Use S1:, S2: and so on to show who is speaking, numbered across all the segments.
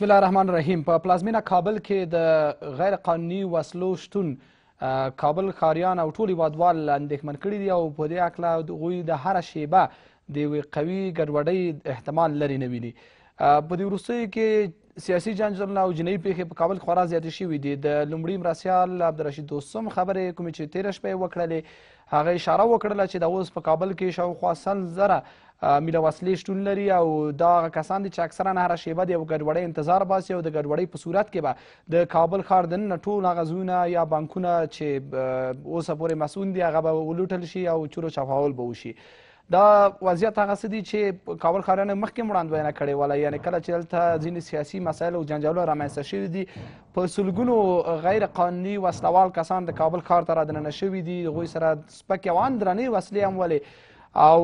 S1: بسم الله الرحمن الرحیم په پلازمینه کابل کې د غیر قانوني وسلو شتون کابل ښاریان او ټول هیوادوال اندېښمن کړي دي او په دې هکله هغوی د هره شیبه د یوې قوي ګډوډۍ احتمال لرې نه ویني په دې وروستیو کې سیاسي جنجالونه او جنایي پیښې په کابل خورا زیاتې شوي دي د لومړي مرستیال عبدالرشید دوسم خبرې کومې چې تېره شپه یې وکړلې هغه اشاره وکړله چې د اوس په کابل کې شاوخوا سل زره میله وسلې شتون لري او دا هغه کسان دي چې اکثرا هره شیبه د یو ګډوډۍ انتظار باسي او د ګډوډۍ په صورت کې به د کابل ښار دننه ټول هغه زونه یا بانکونه چې اوسه پورې مسؤول دي هغه به ولوټل شي او چورو چپاول به وشي دا وضعیت هغه څه دي چې کابل ښاریانو مخکې هم وړاندوینه کړې وله یعنې کله چې دلته ځینې سیاسي مسایل او جنجالونه رامنځته شوي دي په سلګونو غیر قانوني وسلوال کسان د کابل ښار ته رادننه شوي دي هغوی سره سپکې او ان درنې وسلې هم ولې او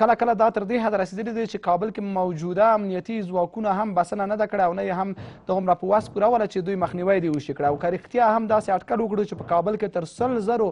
S1: کله کله دا تر دې حد رسیدلی دی چې کابل کې موجوده امنیتي ځواکونه هم بسنه نه ده کړې او نه یې هم د عمره په وس پوره وله چې دوی مخنیوی دې وشي کړی او که رښتیا هم داسې اټکل وکړو چې په کابل کې تر سل زرو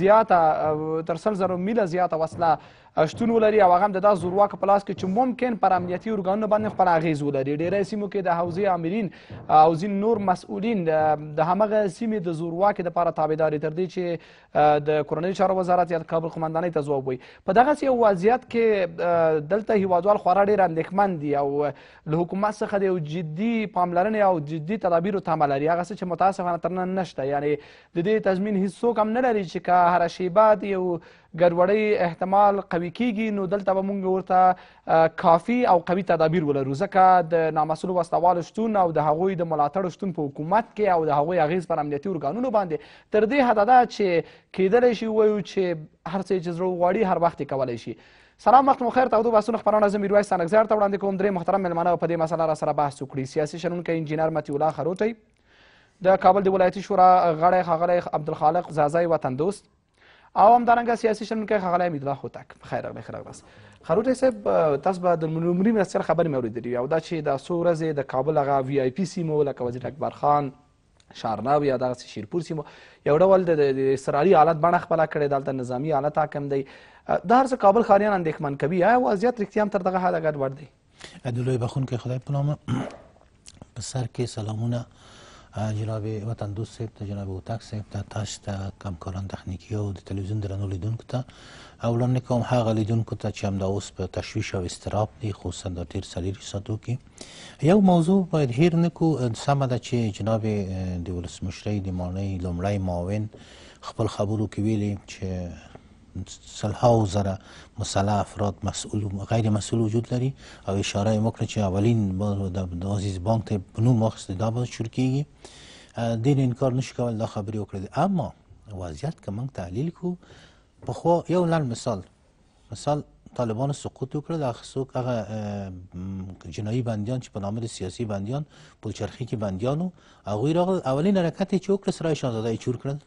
S1: زیاته تر سل زرو میله زیاته وسله شتون ولري او هغه هم د داسې زورواکه په لاس کې چې ممکن پر امنیتي ارګانونو باندې خپل اغیز ولري ډیری سیمو کې د حوزې عاملین او ځین نور مسؤلین د همغه سیمې د زورواکې دپاره تابعدار تر دې چې د کورنیو چارو وزارت یا د کابل قمندانۍ ته ځواب وایي په دغسې یو وضعیت کې دلته هیوادوال خورا ډېر اندېښمن دي او له حکومت څخه د یو جدي پاملرنې او جدي تدابیرو تمه لري هغه څه چې متاسفانه تر نن نشته یعنی د دې تضمین هیڅ څوک هم نه لري چې که هره شیبه یو ګډوډۍ احتمال قوي کیږي نو دلته به موږ ورته کافي او قوي تدابیر ولرو ځکه د نامسولو وسلوالو شتون او د هغوی د ملاتړ شتون په حکومت کې او د هغوی اغیز پر امنیتي ارګانونو باندې تر دې حده ده چې کیدلی شي ووایو چې هر څه چې زړه وغواړي هر وخت یې کولی شي سلام وخت مو خیر تودو بحثونه خپرونه زه میرویس سانکزیار ته وړاندې کوم درې محترم میلمانه په دې مسله را سره بحث وکړي سیاسي شنونکی انجینر مطیع الله خروټی د کابل د ولایتي شورا غړی ښاغلی عبدالخالق زازی وطندوست او همدارنګه سیاسي شنونکی ښاغلی امیدالله هوتک په خیر راغلی ښه راغلاست خروټی صاحب تاسو به د لومړي مرستیال خبرې مې اورېدلي او دا چې دا څو ورځې د کابل هغه وی آی پي سیمو لکه وزیر اکبر خان شارناب یا دغسې شیرپور سیمو یو ډول د اضطراري حالت بڼه خپله کړې دلته نظامي حالت حاکم دی دا هر څه کابل ښاریان اندېښمن کوي آیا وضعیت رښتیا هم تر دغه حده ګډوډ
S2: دی د لوی بخونکی خدای په نامه په سر کې سلامونه جناب وطن دوست صاحب ته جناب اوتک صاحب ته تاسو ته کمکاران تخنیکی او د تلویزیون درنو لیدونکو ته او وړاندې کوم هغه لیدونکو ته چې همدا اوس په تشویش او اضطراب دي خصوصا د تیر څلېرویشت ساعتو کې یو موضوع باید هیر نه کړو سمه ده چې جناب د ولسمشرۍ د مانۍ لومړی معاون خپل خبرو کې ویلي چې سلها زره مسله افراد مسئول غیر مسئول وجود لري او اشاره ما کړه چې اولین د عزیز بانک ته په نوم واخیسته دا به شروع کیږي دین انکار نشي کول دا خبرې وکړې اما وضعیت که موږ تحلیل کړو پخوا یو لنډ مثال مثال طالبان سقوط وکړل هغه څوک هغه جنایي بندیان چې په نامه د سیاسي بندیان پلچرخي کې بندیان وو هغوی راغلل اولین حرکت یې چې وکړه سرای شهزاده یې چور کړل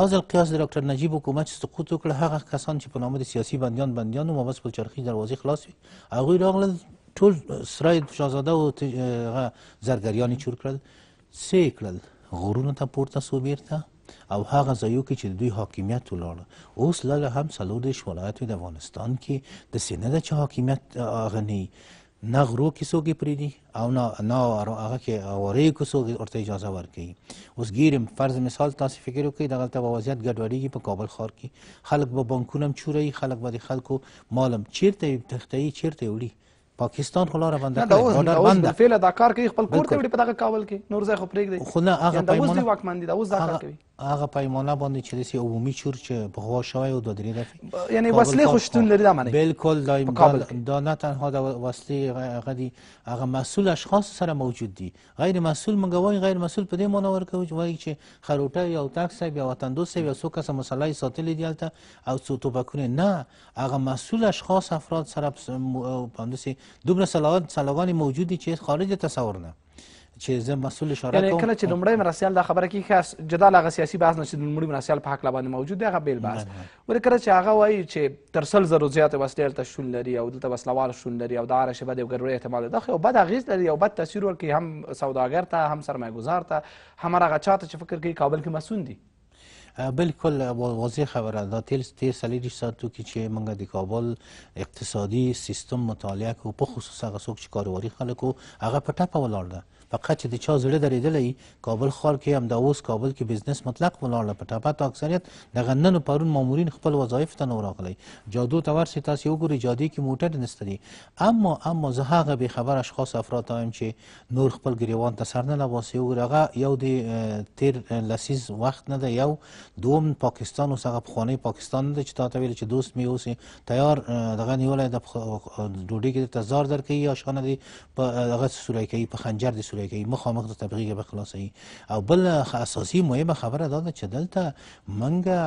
S2: هذا القياس د ډاکټر نجیب حکومت چې سقوط وکړه هغه کسان چې په نامه د سیاسي بندیان بندیان و مابس پلچرخي دروازې خلاص وي هغوی راغلل ټول سرای شاهزاده او زرګریان یې چور کړل څه یې کړل غرونو ته پورته سو بیرته او هغه ځایو کې چې د دوی حاکمیت ولاړه اوس لاله هم څلور دېرش ولایت د افغانستان کې داسې نه ده چې حاکمیت هغه نه نه غرو کې څوک یې پرېږدي او نه نه هغه کې اوریو کې څوک ورته اجازه ورکوي اوس ګیر فرض مثال تاسو فکر وکړئ دغلته به وضعیت ګډوډېږي په کابل ښار کې خلک به بانکونه هم چوروي خلک به د خلکو مال هم چیرته تختیي چیرته وړي پاکستان خو لاره بنده کړې بارډر بند
S1: فعل دا کار کوي خپل کور ته وړي په دغه کابل کې نور ځای خو پرېږدي خو نه هغه پیمانه اوس واکمن دي دا اوس دا کار کوي
S2: هغه پیمانه باندې چې دسی عمومي چور چې بغوا شوی او د درې دفعې یعنی وسلې خو شتون لري دا معنی بالکل دا, دا نه تنها د وسلې هغه دي هغه مسئول اشخاص سره موجود دي غیر مسئول موږ وایي غیر مسئول په دې معنی ورکوي چې وایي چې خروټه یا تاکس یا وطن دوست یا څوک سره مسلې ساتلې دي هلته او څو توبکونه نه هغه مسئول اشخاص افراد سره په همدسي دومره صلاحات صلاحان موجود دي چې خارج تصور نه چې زه مسول اشاره کوم یعنی کله چې
S1: لومړی مرستیال دا خبره کوي خاص جدا له هغه سیاسي بحث نه چې لومړی مرستیال په حق باندې موجود دی هغه بیل بحث ورې کله چې هغه وایي چې تر سل زرو زیاتې وسلې هلته شتون لري او دلته وسلوال شتون لري او دا هره شېبه د یو ګډوډۍ احتمال دا خو یو بد اغېز لري یو بد تاثیر ورکوي هم سوداګر ته هم سرمایه ګزار ته هم هغه چا ته چې فکر کوي کابل کې مسون دي
S2: بالکل واضح خبره دا تل تیر سلیری ساتو کې چې موږ د کابل اقتصادي سیستم مطالعه کوو په خصوص هغه څوک چې کاروباري خلکو هغه په ټپه ولاړ ده فقط چې د چا زړه درېدلی کابل ښار کې همدا اوس کابل کې بزنس مطلق ولاړله په ټاپه تا اکثریت دغه نن پرون مامورین خپل وظایف ته نه راغلی جادو ته ورسې تاسې وګورئ جادې کې موټر نسته دي اما اما زه هغه بېخبر اشخاص افراد ته چې نور خپل ګریوان ته سر نه لباسي وګورئ هغه یو د تیر لسیز وخت نه ده یو دوم پاکستان اوس هغه پخوانی پاکستان نه دی چې تا ته ویل چې دوست مې اوسې تیار دغه نیولی د ډوډۍ کې درته زار درکوي یا شانه دی په هغه سوری کوي په خنجر دې سوری خبرې کوي مخامخ د تبلیغ به خلاصوي او بل اساسي مهمه خبره دا ده چې دلته منګه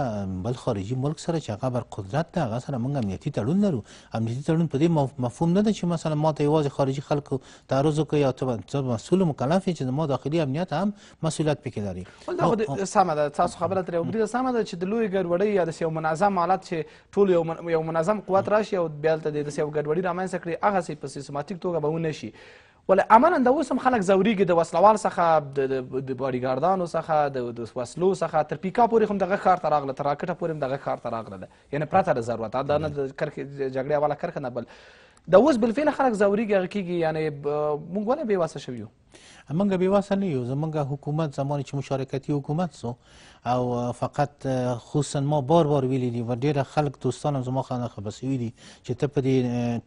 S2: بل خارجي ملک سره چې هغه بر قدرت ده هغه سره منګه امنیتي تړون لرو امنیتي تړون په دې مفهوم نه ده چې مثلا ما ته یوازې خارجي خلکو تعرض وکړي یا ته مسؤل مکلف یې چې ما داخلي امنیت هم مسؤلیت پکې لري
S1: سمه ده تاسو خبره ترې وکړي سمه ده چې د لوی ګډوډۍ یا داسې یو منظم حالت چې ټول یو منظم قوت راشي او بیا هلته داسې یو ګډوډي رامنځته کړي هغسې په سیستماتیک توګه به ونه شي ولې عملا د اوس هم خلک ځوریږي د وسلوال څخه د باډیګاردانو څخه د وسلو څخه تر پیکا پورې هم دغه ښار ته راغله تر راکټه پورې هم دغه ښار ته راغله ده یعنې پرته د ضرورت دا نه د کرښې جګړې
S2: اوله کرښه نه بل د اوس بالفعله خلک ځوریږي هغه کېږي یعنې موږ ولې بې وسه شوي یو موږ بې وسه نه یو زموږ حکومت زمانی چې مشارکتي حکومت سو او فقط خصوصا ما بار بار ویلی دی و ډیره خلک دوستانم زما خانه خبر سوي دي چې ته په دې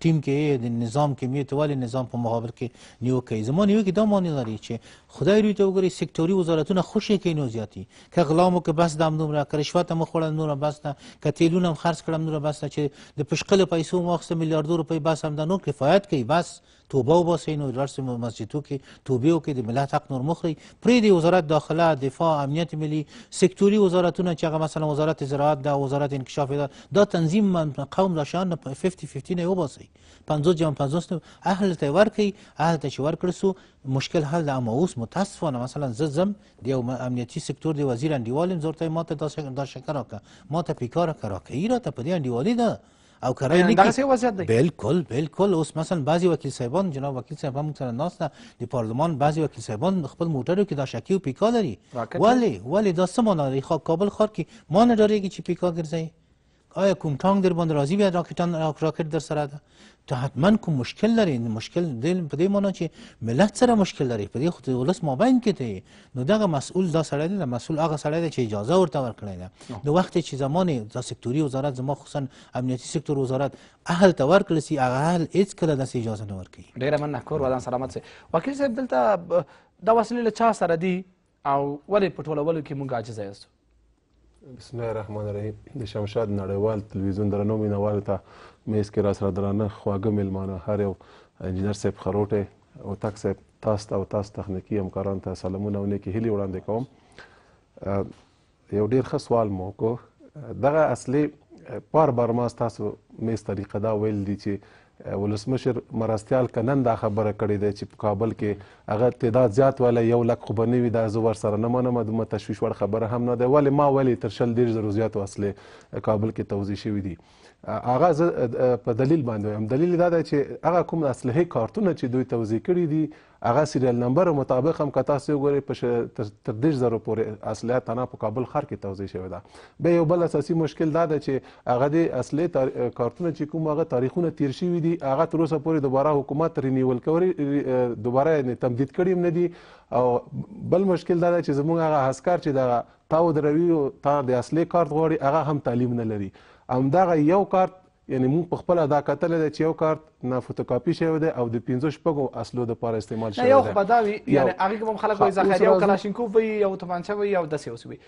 S2: ټیم کې د نظام کې میته ولې نظام په مقابل کې نیو کوي زما نیو کې دا معنی لري چې خدای روی ته وګوري سکتوري وزارتونه خوشې کوي نو زیاتی که غلامو که بس دم دومره که رشوت هم وخوړم نوره بس نه که تیلونه هم خرڅ کړم نوره بس نه چې د پشقلو پیسو هم واخیسته میلیاردو روپۍ بس همدا نور کفایت کوي بس توبه وباسئ نو راشئ مسجدو کې توبیو کې د ملت حق نور مخري پرې د وزارت داخله دفاع امنیت ملي سکتوري وزارتونه چې هغه مثلا وزارت زراعت ده وزارت انکشاف ده دا تنظیم من قوم را شان 50 50 نه وباسي 50 جام 50 اهل ته ورکړي اهل ته چې ورکړل سو مشکل حل ده اما اوس متاسفانه مثلا زه ځم د یو امنیتي سکتور د وزیر انډیوال یم زورته ما ته دا شکر راکړه ما ته پیکار راکړه راکوي راته په دې انډیوالي ده او کرای نه دغه وضعیت دی بالکل بالکل اوس مثلا بعضی وکیل صاحبان جناب وکیل صاحب هم سره ناست د پارلمان بعضی وکیل صاحبان خپل موټرو کې دا شکی او پیکا لري ولی ولی دا څه معنا لري کابل ښار کې ما نه ډارېږي چې پیکا ګرځوي آیا کوم ټانک در باندې راځي بیا راکټان راکټ در سره ده ته حتما کوم مشکل لري مشکل دل په دې معنی چې ملت سره مشکل لري په دې خو د ولس مابین کې ته نو دغه مسؤل دا سړی دی مسؤل هغه سړی دی چې اجازه ورته ورکړی ده د وخت چې زمانې دا سکتوري وزارت زما خصوصا امنیتي سکتور وزارت اهل ته ورکړل سي هغه اهل هیڅکله داسې اجازه نه ورکوي ډېره مننه ودان سلامت سي وکیل صاحب دلته
S1: دا وسلې له چا سره دي او ولې په ټولولو کې موږ عاجزه یاستو
S3: بسم الله الرحمن الرحیم د شمشاد نړیوال تلویزیون درنو مینوالو ته میز کې را سره درانه خواږه میلمانه هر یو انجینر صاحب خروټه او تک صاحب تاسو ته او تاسو تخنیکی همکاران ته سلامونه او نیکی هیلې وړاندې کوم یو ډیر ښه سوال مو کو دغه اصلي بار بار ما تاسو میز طریقه دا ویل دي چې ولسمشر مرستیال کنن دا خبره کړې ده چې په کابل کې هغه تعداد زیات ولا یو لک خو به نه وي دا زه ورسره نه منم د تشویش وړ خبره هم نه ده ولې ما ولې تر شل دېرش زرو زیاتو اصلې کابل کې توضیح شوي دي هغه په دلیل باندې هم دلیل دا دی چې هغه کوم اصلحه کارتونه چې دوی توزیع کړي دي هغه سیریل نمبر مطابق هم که تاسو وګورئ په تر دېرش زرو پورې اصلحه تنه په کابل ښار کې توزیع شوې ده بیا یو بل اساسي مشکل دا دی چې هغه د اصلحې کارتونه چې کوم هغه تاریخونه تیر شوي دي هغه تر اوسه پورې دوباره حکومت رینیول کوي دوباره یې تمدید کړي هم نه دي او بل مشکل دا دی چې زموږ هغه حسکار چې د تا ودروي او تا د اصلحې کارت غواړي هغه هم تعلیم نه لري همدغه یو کارت یعنی موږ په خپل دا کتل دی چې یو کارت نه فوټوکاپي شوی دی او د 15 شپږو اصلو د پاره استعمال شوی دی یو خو دا وی
S1: یعنی هغه کوم خلک وایي ذخیره یو کلاشینکوف وي یو تومانچه وي یو داسې اوس وي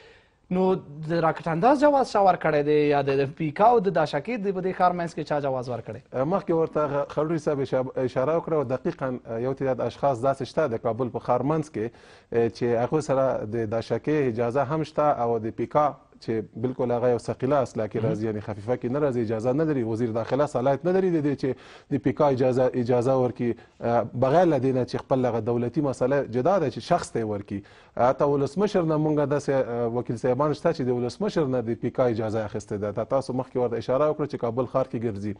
S1: نو د راکټ انداز جواز چا ورکړی دی یا د پیکاو د داشکی د بده خار مینس کې چا جواز ورکړی
S3: مخکې ورته خلوی صاحب اشاره وکړه او دقیقا یو تعداد اشخاص داسې شته د کابل په خارمنس کې چې هغه سره د داشکی اجازه هم شته او د پیکا چې بالکل هغه یو ثقيله اصله کې راځي یعنی خفیفه کې نه راځي اجازه نه لري وزیر داخله صلاحیت نه لري د دې چې د پیکا اجازه اجازه ورکړي بغیر له دې نه چې خپل لغه دولتي مسله جدا ده چې شخص ته ورکړي اته ولسمشر نه مونږه د وکیل صاحبان شته چې د ولسمشر نه د پیکا اجازه اخیسته ده تاسو مخکې ورته اشاره وکړه چې کابل ښار کې ګرځي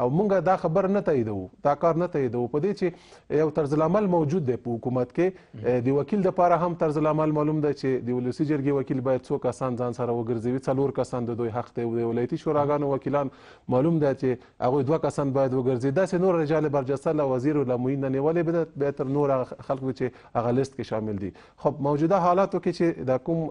S3: او مونږه دا خبر نه تاییدو دا کار نه تاییدو په دې چې یو طرز العمل موجود دی په حکومت کې د وکیل د لپاره هم طرز العمل معلوم ده چې د ولسی جرګې وکیل باید څوک آسان ځان سره وګرځوي څلور کسان د دوی حق دی د ولایتي شوراګانو وکیلان معلوم ده چې هغوی دوه کسان باید وګرځي داسې نور رجال برجسته له وزیر له موین نه نیولې به تر نور خلکو چې هغه لیست کې شامل دي خب موجوده حالاتو کې چې دا کوم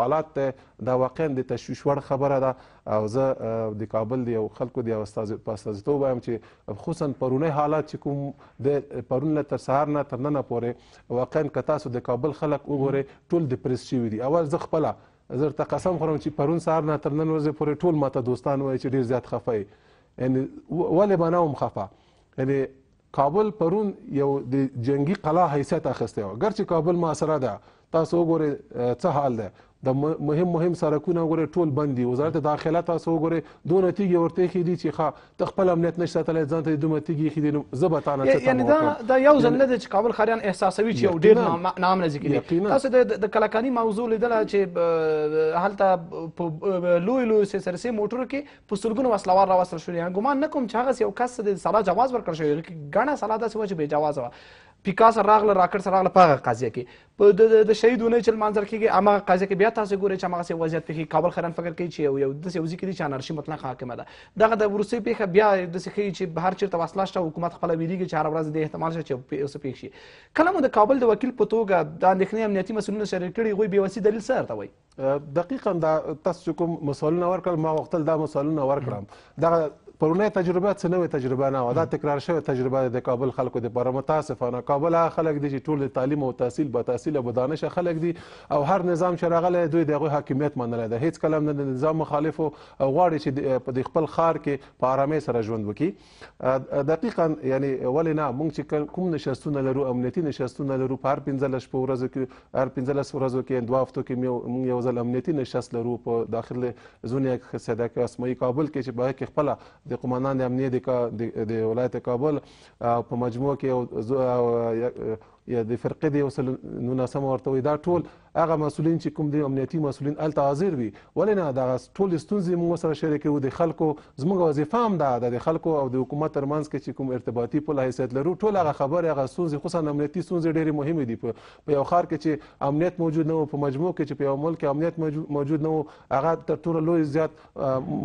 S3: حالات ته دا واقعا د تشویش وړ خبره ده او زه د کابل د یو خلکو د یو استازیتوب وایم چې خصوصا پرونی حالات چې کوم د پرون له تر سهار نه تر ننه پورې واقعا که تاسو د کابل خلک وګورئ ټول ډپریس شوي دي اول زه خپله زه درته قسم خورم چې پرون سهار نه تر نن ورځې پورې ټول ماته دوستان وایي چې ډېر زیات خفه یې یعنې ولې به نه وم خفه یعنې کابل پرون یو د جنگي قلا حیثیت اخیستی وه ګرچې کابل محاصره ده تاسو وګورئ څه حال ده د مهم مهم سرکونه غوړي ټول بندي وزارت داخله تاسو غوړي دون تیږي ورته کې دي چې ښه تخپل امنیت نشته تل ځان ته دومره تیږي خې دي زبر تا نه یعنی دا دا یو ځل نه
S1: چې کابل خاريان احساسوي چې یو ډیر نام نه ذکر تاسو د کلاکانی موضوع لیدل چې هلته په لوی لوی سرسي موټر کې په سلګونو وسلوار راوصل شو یعنی ګومان نه کوم چې هغه یو کس د سلا جواز ورکړ شوی ګڼه سلا داسې و چې بې جواز و پیکاس راغله راکټ سره راغله په هغه قضیه کې په د شهید اونۍ چې لمانځل کېږي هماغه قضیه کې بیا تاسو ګورئ چې هماغسې وضعیت پېښېږي کابل خیرن فکر کوي چې یو یو داسې وضع کې دي چې انارشي مطلق حاکمه ده دغه د وروستۍ پېښه بیا داسې ښیي چې هر چېرته وسله شته حکومت خپله ویرېږي چې هره ورځ دې احتمال شته چې څه پېښ شي کله مو د کابل د وکیل په توګه د اندېښنې امنیتي مسؤلینو شریک کړي هغوی بېوسي دلیل څه درته وایي دقیقا دا
S3: تاسو کوم مثالونه ورکړل ما غوښتل دا مثالونه ورکړم دغه پرونی تجربه څه نوې تجربه نه وه دا تکرار شوې تجربه د کابل خلکو دپاره متاسفانه کابل هغه خلک دي چې ټول د تعلیم او تحصیل با تحصیله با دانشه خلک دي او هر نظام چې راغلی دوی د هغوی حاکمیت منلی ده هېڅ کلم نه د نظام مخالف او غواړي چې د خپل ښار کې په آرامۍ سره ژوند وکړي دقیقا یعنی ولې نه موږ چې کوم نشستونه لرو امنیتي نشستونه لرو په هر پنځلس شپو ورځو کې هر پنځلس ورځو کې دوه هفتو کې موږ یو ځل امنیتي نشست لرو په داخله زون یک صدقه اسمایي کابل کې چې باید خپل د قومندان د امنیه د ولایت کابل په مجموع کې یا د فرقې د یو سل نوناسمه ورته وي دا ټول هغه مسولین چې کوم دي امنیتي مسولین هلته حاضر وي ولې نه دغه ټول ستونزې موږ سره شریکوو د خلکو زموږ وظیفه هم دا ده د خلکو او د حکومت تر منځ کې چې کوم ارتباطي پل حیثیت لرو ټول هغه خبرې هغه ستونزې خصوصا امنیتي ستونزې ډېرې مهمې دي په یو ښار کې چې امنیت موجود نه وو په مجموع کې چې په یو ملک کې امنیت موجود نه وو هغه تر ټولو لوی زیات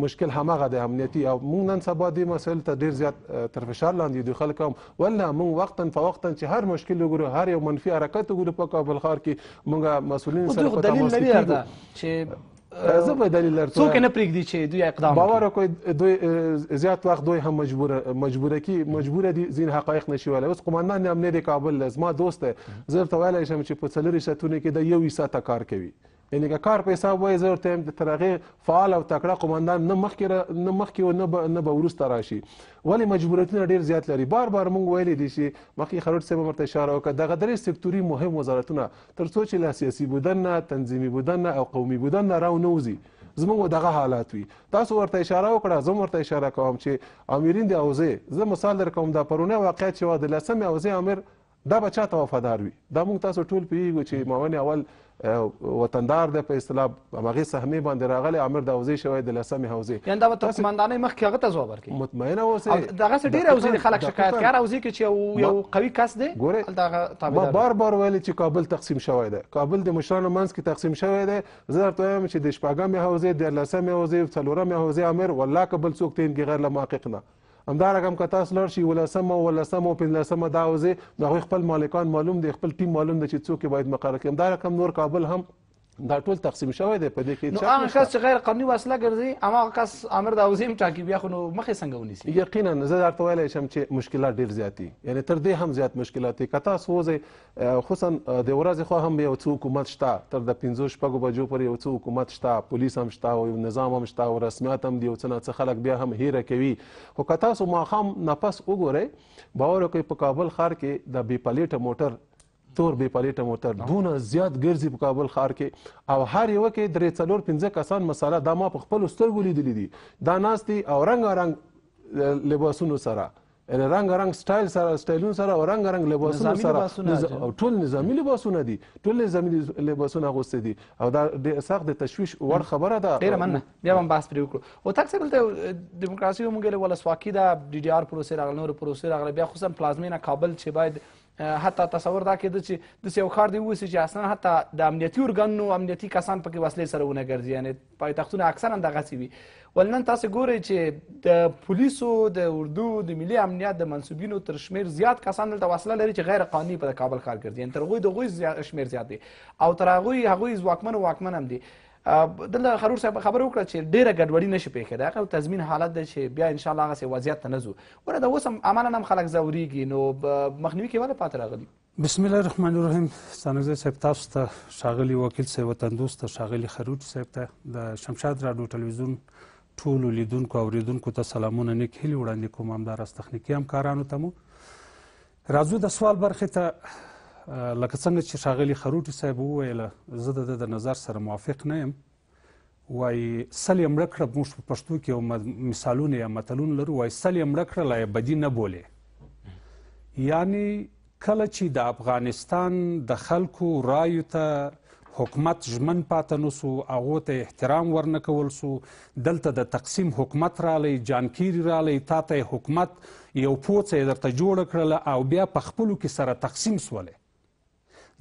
S3: مشکل همغه د امنیتي او موږ نن سبا دې مسایل ته ډېر زیات تر فشار لاندې دي خلک هم ولنه موږ وقتا فوقتا چې هر مشکل وګورو هر یو منفي حرکت وګورو په کابل ښار کې موږ مسولین سره په تماس کې یو چې زه به دلیل لرته څوک نه پرېږدي چې دوی اقدام باور کوي دوی زیات وخت دوی هم مجبور مجبور کی مجبور دي زین حقایق نشي ولا اوس قومندان امنیت کابل لازم ما دوست زه ته ویل شم چې په څلوري شتونه کې د یو حصہ کار کوي یعنی که کار په حساب وای زه ورته یم تر هغې فعال او تکړه قمندان نه مخکې نه مخکې و نه به وروسته راشي ولې مجبوریتونه ډېر زیات لري بار بار موږ ویلی دي چې مخکې خروټ صاحب هم ورته اشاره وکړه دغه درې سکتوري مهم وزارتونه تر څو چې له سیاسي بودن نه تنظیمي بودن نه او قومي بودن نه راونوځي زموږ دغه حالات وي تاسو ورته اشاره وکړه زه ورته اشاره کوم چې امیرین د اوزې زه مثال در کوم دا پرونه واقعیت چې و د لسمې اوزې امیر دا به چاته وفادار وي دا موږ تاسو ټول پوهیږو چې معاون اول وطندار د په اصطلاح هغه سهمه باندې راغلی امر د اوزې شوی د لسمه اوزې
S1: یعنی دا به کمانډانې مخکې هغه ته ځواب ورکړي
S3: مطمئنه اوسې دغه څه ډیر اوزې خلک شکایت کار اوزې کې
S1: چې یو قوي کس دی دغه
S3: تابع ما بار بار ویل چې کابل تقسیم شوی دی کابل د مشرانو منځ کې تقسیم شوی دی زه درته وایم چې د شپږمې اوزې د لسمه اوزې څلورمه اوزې امر والله کابل څوک ته انګیر له محقق نه همدا رقم که تاسو لاړ شي ولسمه ولسمه پنځلسمه دا حوزې نو هغوی خپل مالکان معلوم دي خپل ټیم معلوم دی چې څوک یې باید مقرر کړي همدا رقم نور کابل هم دا ټول تقسیم شوی دی په دې کې نو هغه کس
S1: چې غیر قانوني وسله ګرځي هماغه کس امر د اوزیم ټاکي بیا خو نو مخې څنګه ونیسي
S3: یقینا زه درته ویلی شم چې مشکلات ډیر زیات دي یعنی تر دې هم زیات مشکلات دي که تاسو وځئ خصوصا د ورځې خوا هم یو څه حکومت شته تر د پنځو شپږو بجو پورې یو څه حکومت شته پولیس هم شته او نظام هم شته او رسمیات هم دي او څه نه څه خلک بیا هم هیره کوي خو که تاسو ماښام نه پس وګورئ باور وکړئ په کابل ښار کې د بې پلیټه موټر تور بې پلیټه موټر دونه زیات ګرځي په کابل ښار کې او هر یوه کې درې څلور پنځه کسان مساله دا ما په خپلو سترګو لیدلي دي دا ناستي او رنګارنګ لباسونو سره یعنی رنگ رنگ سټایل سره سټایلونو سره او رنگ رنگ لباسونو سره ټول نظامی لباسونه دي ټول نظامی لباسونه اغوستي دي او دا ډېر سخت د تشویش وړ خبره ده ډېره مننه
S1: بیا به هم بحث پرې وکړو هوتک صاحب دلته ډیموکراسي مونږ ویلې ولسواکي ده ډي ډي آر پروسې راغله نورې پروسې راغله بیا خصوصا پلازمینه کابل چې باید حتی تصور دا کېده چې داسې یو ښار دی واوسي چې اصلا حتی د امنیتي ارګانونو امنیتي کسان پکې وسلې سره ونه ګرځي یعنې پایتختونه اکثرا دغسې وي ول نن تاسې ګورئ چې د پولیسو د اردو د ملي امنیت د منصوبینو تر شمیر زیات کسان دلته وسله لري چې غیر قانوني په د کابل ښار ګرځي یعنې تر هغوی د هغوی شمیر زیات دی او تر هغوی هغوی ځواکمن واکمن هم دي دلته خرور صاحب خبره وکړه چې ډېره ګډوډي نشي پېښې د هغه تضمین حالت دی چې بیا انشاءالله هغسې وضعیت ته نه ځو ګوره د اوس هم عملا هم خلک ځورېږي نو مخنیوي کې ولې پاتې راغلي
S4: بسم الله الرحمن الرحیم ستانزی صاحب تاسو ته ښاغلي وکیل صاحب وطندوست ته ښاغلي خروج صاحب ته د شمشاد راډیو ټلویزیون ټولو لیدونکو او اورېدونکو ته سلامونه نیک هیلې وړاندې کوم همداراز تخنیکي همکارانو ته مو راځو د سوال برخې ته لکه څنګه چې ښاغلي خروټي صاحب وویله زه د د نظر سره موافق نه یم وایي سل یې مړه کړه موږ په پښتو کې یو مثالونه یا متلونه لرو وایي سل یې مړه کړه لا یې بدي نه بولې یعنی کله چې د افغانستان د خلکو رایو ته حکومت ژمن پاتې نو سو هغه ته احترام ورنه کول سو دلته د تقسیم حکومت رالی جانکیری رالی تا ته حکومت یو پوڅه درته جوړ کړل او بیا په خپلو کې سره تقسیم سوله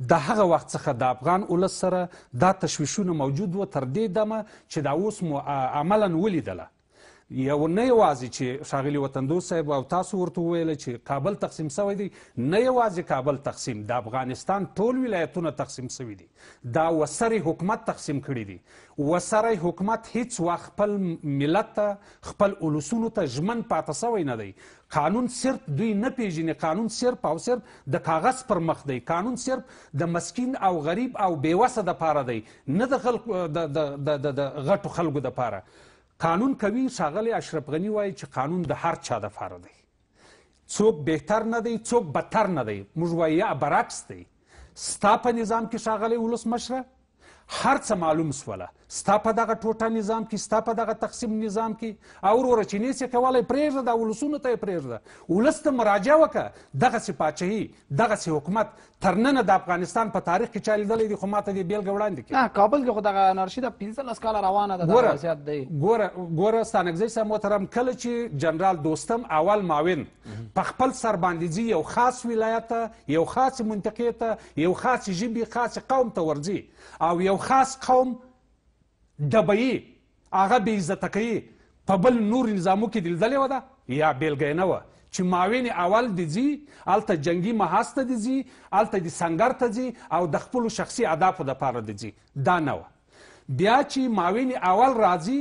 S4: د هغه وخت څخه د افغان ولس سره دا تشویشونه موجود و تر دې دمه چې دا اوس عملا ولیدله یو نه یوازې چې ښاغلي وطندور صاحب او تاسو ورته وویل چې کابل تقسیم شوی دی نه یوازې کابل تقسیم د افغانستان ټول ولایتونه تقسیم شوي دي دا وسری حکومت تقسیم کړي دي وسری حکومت هیڅ وخت خپل ملت ته خپل اولسونو ته ژمن پاتې شوی نه دی قانون صرف دوی نه پیژني قانون صرف او صرف د کاغذ پر مخ دی قانون صرف د مسکین او غریب او بیوسه د پاره دی نه د خلکو د غټو خلکو د پاره قانون کوي ښاغلی اشرف غني وایي چې قانون د هر چا دپاره دی څوک بهتر نه دی څوک بدتر نه دی موږ وایو یا برعکس دی ستا په نظام کې ښاغلی ولسمشره هر څه معلوم سوله ستا په دغه ټوټه نظام کې ستا په دغه تقسیم نظام کې او وروره چې نیسې کولی پرېږده دا ولسونو ته یې پرېږده ولس ته مراجعه وکړه دغسې پاچهي دغسې حکومت تر ننه د افغانستان په تاریخ کې چا لیدلی دی خو ما ته دې بېلګه وړاندې
S1: کړي کابل کې خو دغه انارشي ده پنځلس کاله روانه
S4: ده ګوره ګوره ستانکزی صاحب محترم کله چې جنرال دوستم اول معاون په خپل سر باندې ځي یو خاص ولایت ته یو خاصې منطقې ته یو خاصې ژبې خاصې قوم ته ورځي او یو خاص قوم دبیي هغه بې عزته کوي په بل نور نظامو کې دې لیدلې وه ده یا بېلګه نه وه چې ماوین اول دې ځي هلته جنګي محاذ ته دې ځي هلته دې سنګر ته ځي او د خپلو شخصي اهدافو دپاره دې ځي دا نه وه بیا چې ماوین اول راځي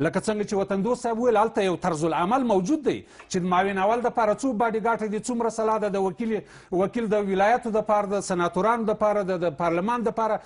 S4: لکه څنګه چې وطندوس صاحب وویل هلته یو طرز العمل موجود دی چې د معاونول دپاره څو باډیګاټه دي څومره سلا ده د وکیل وکیل د ولایتو دپاره د سناتورانو دپاره د د پارلمان دپاره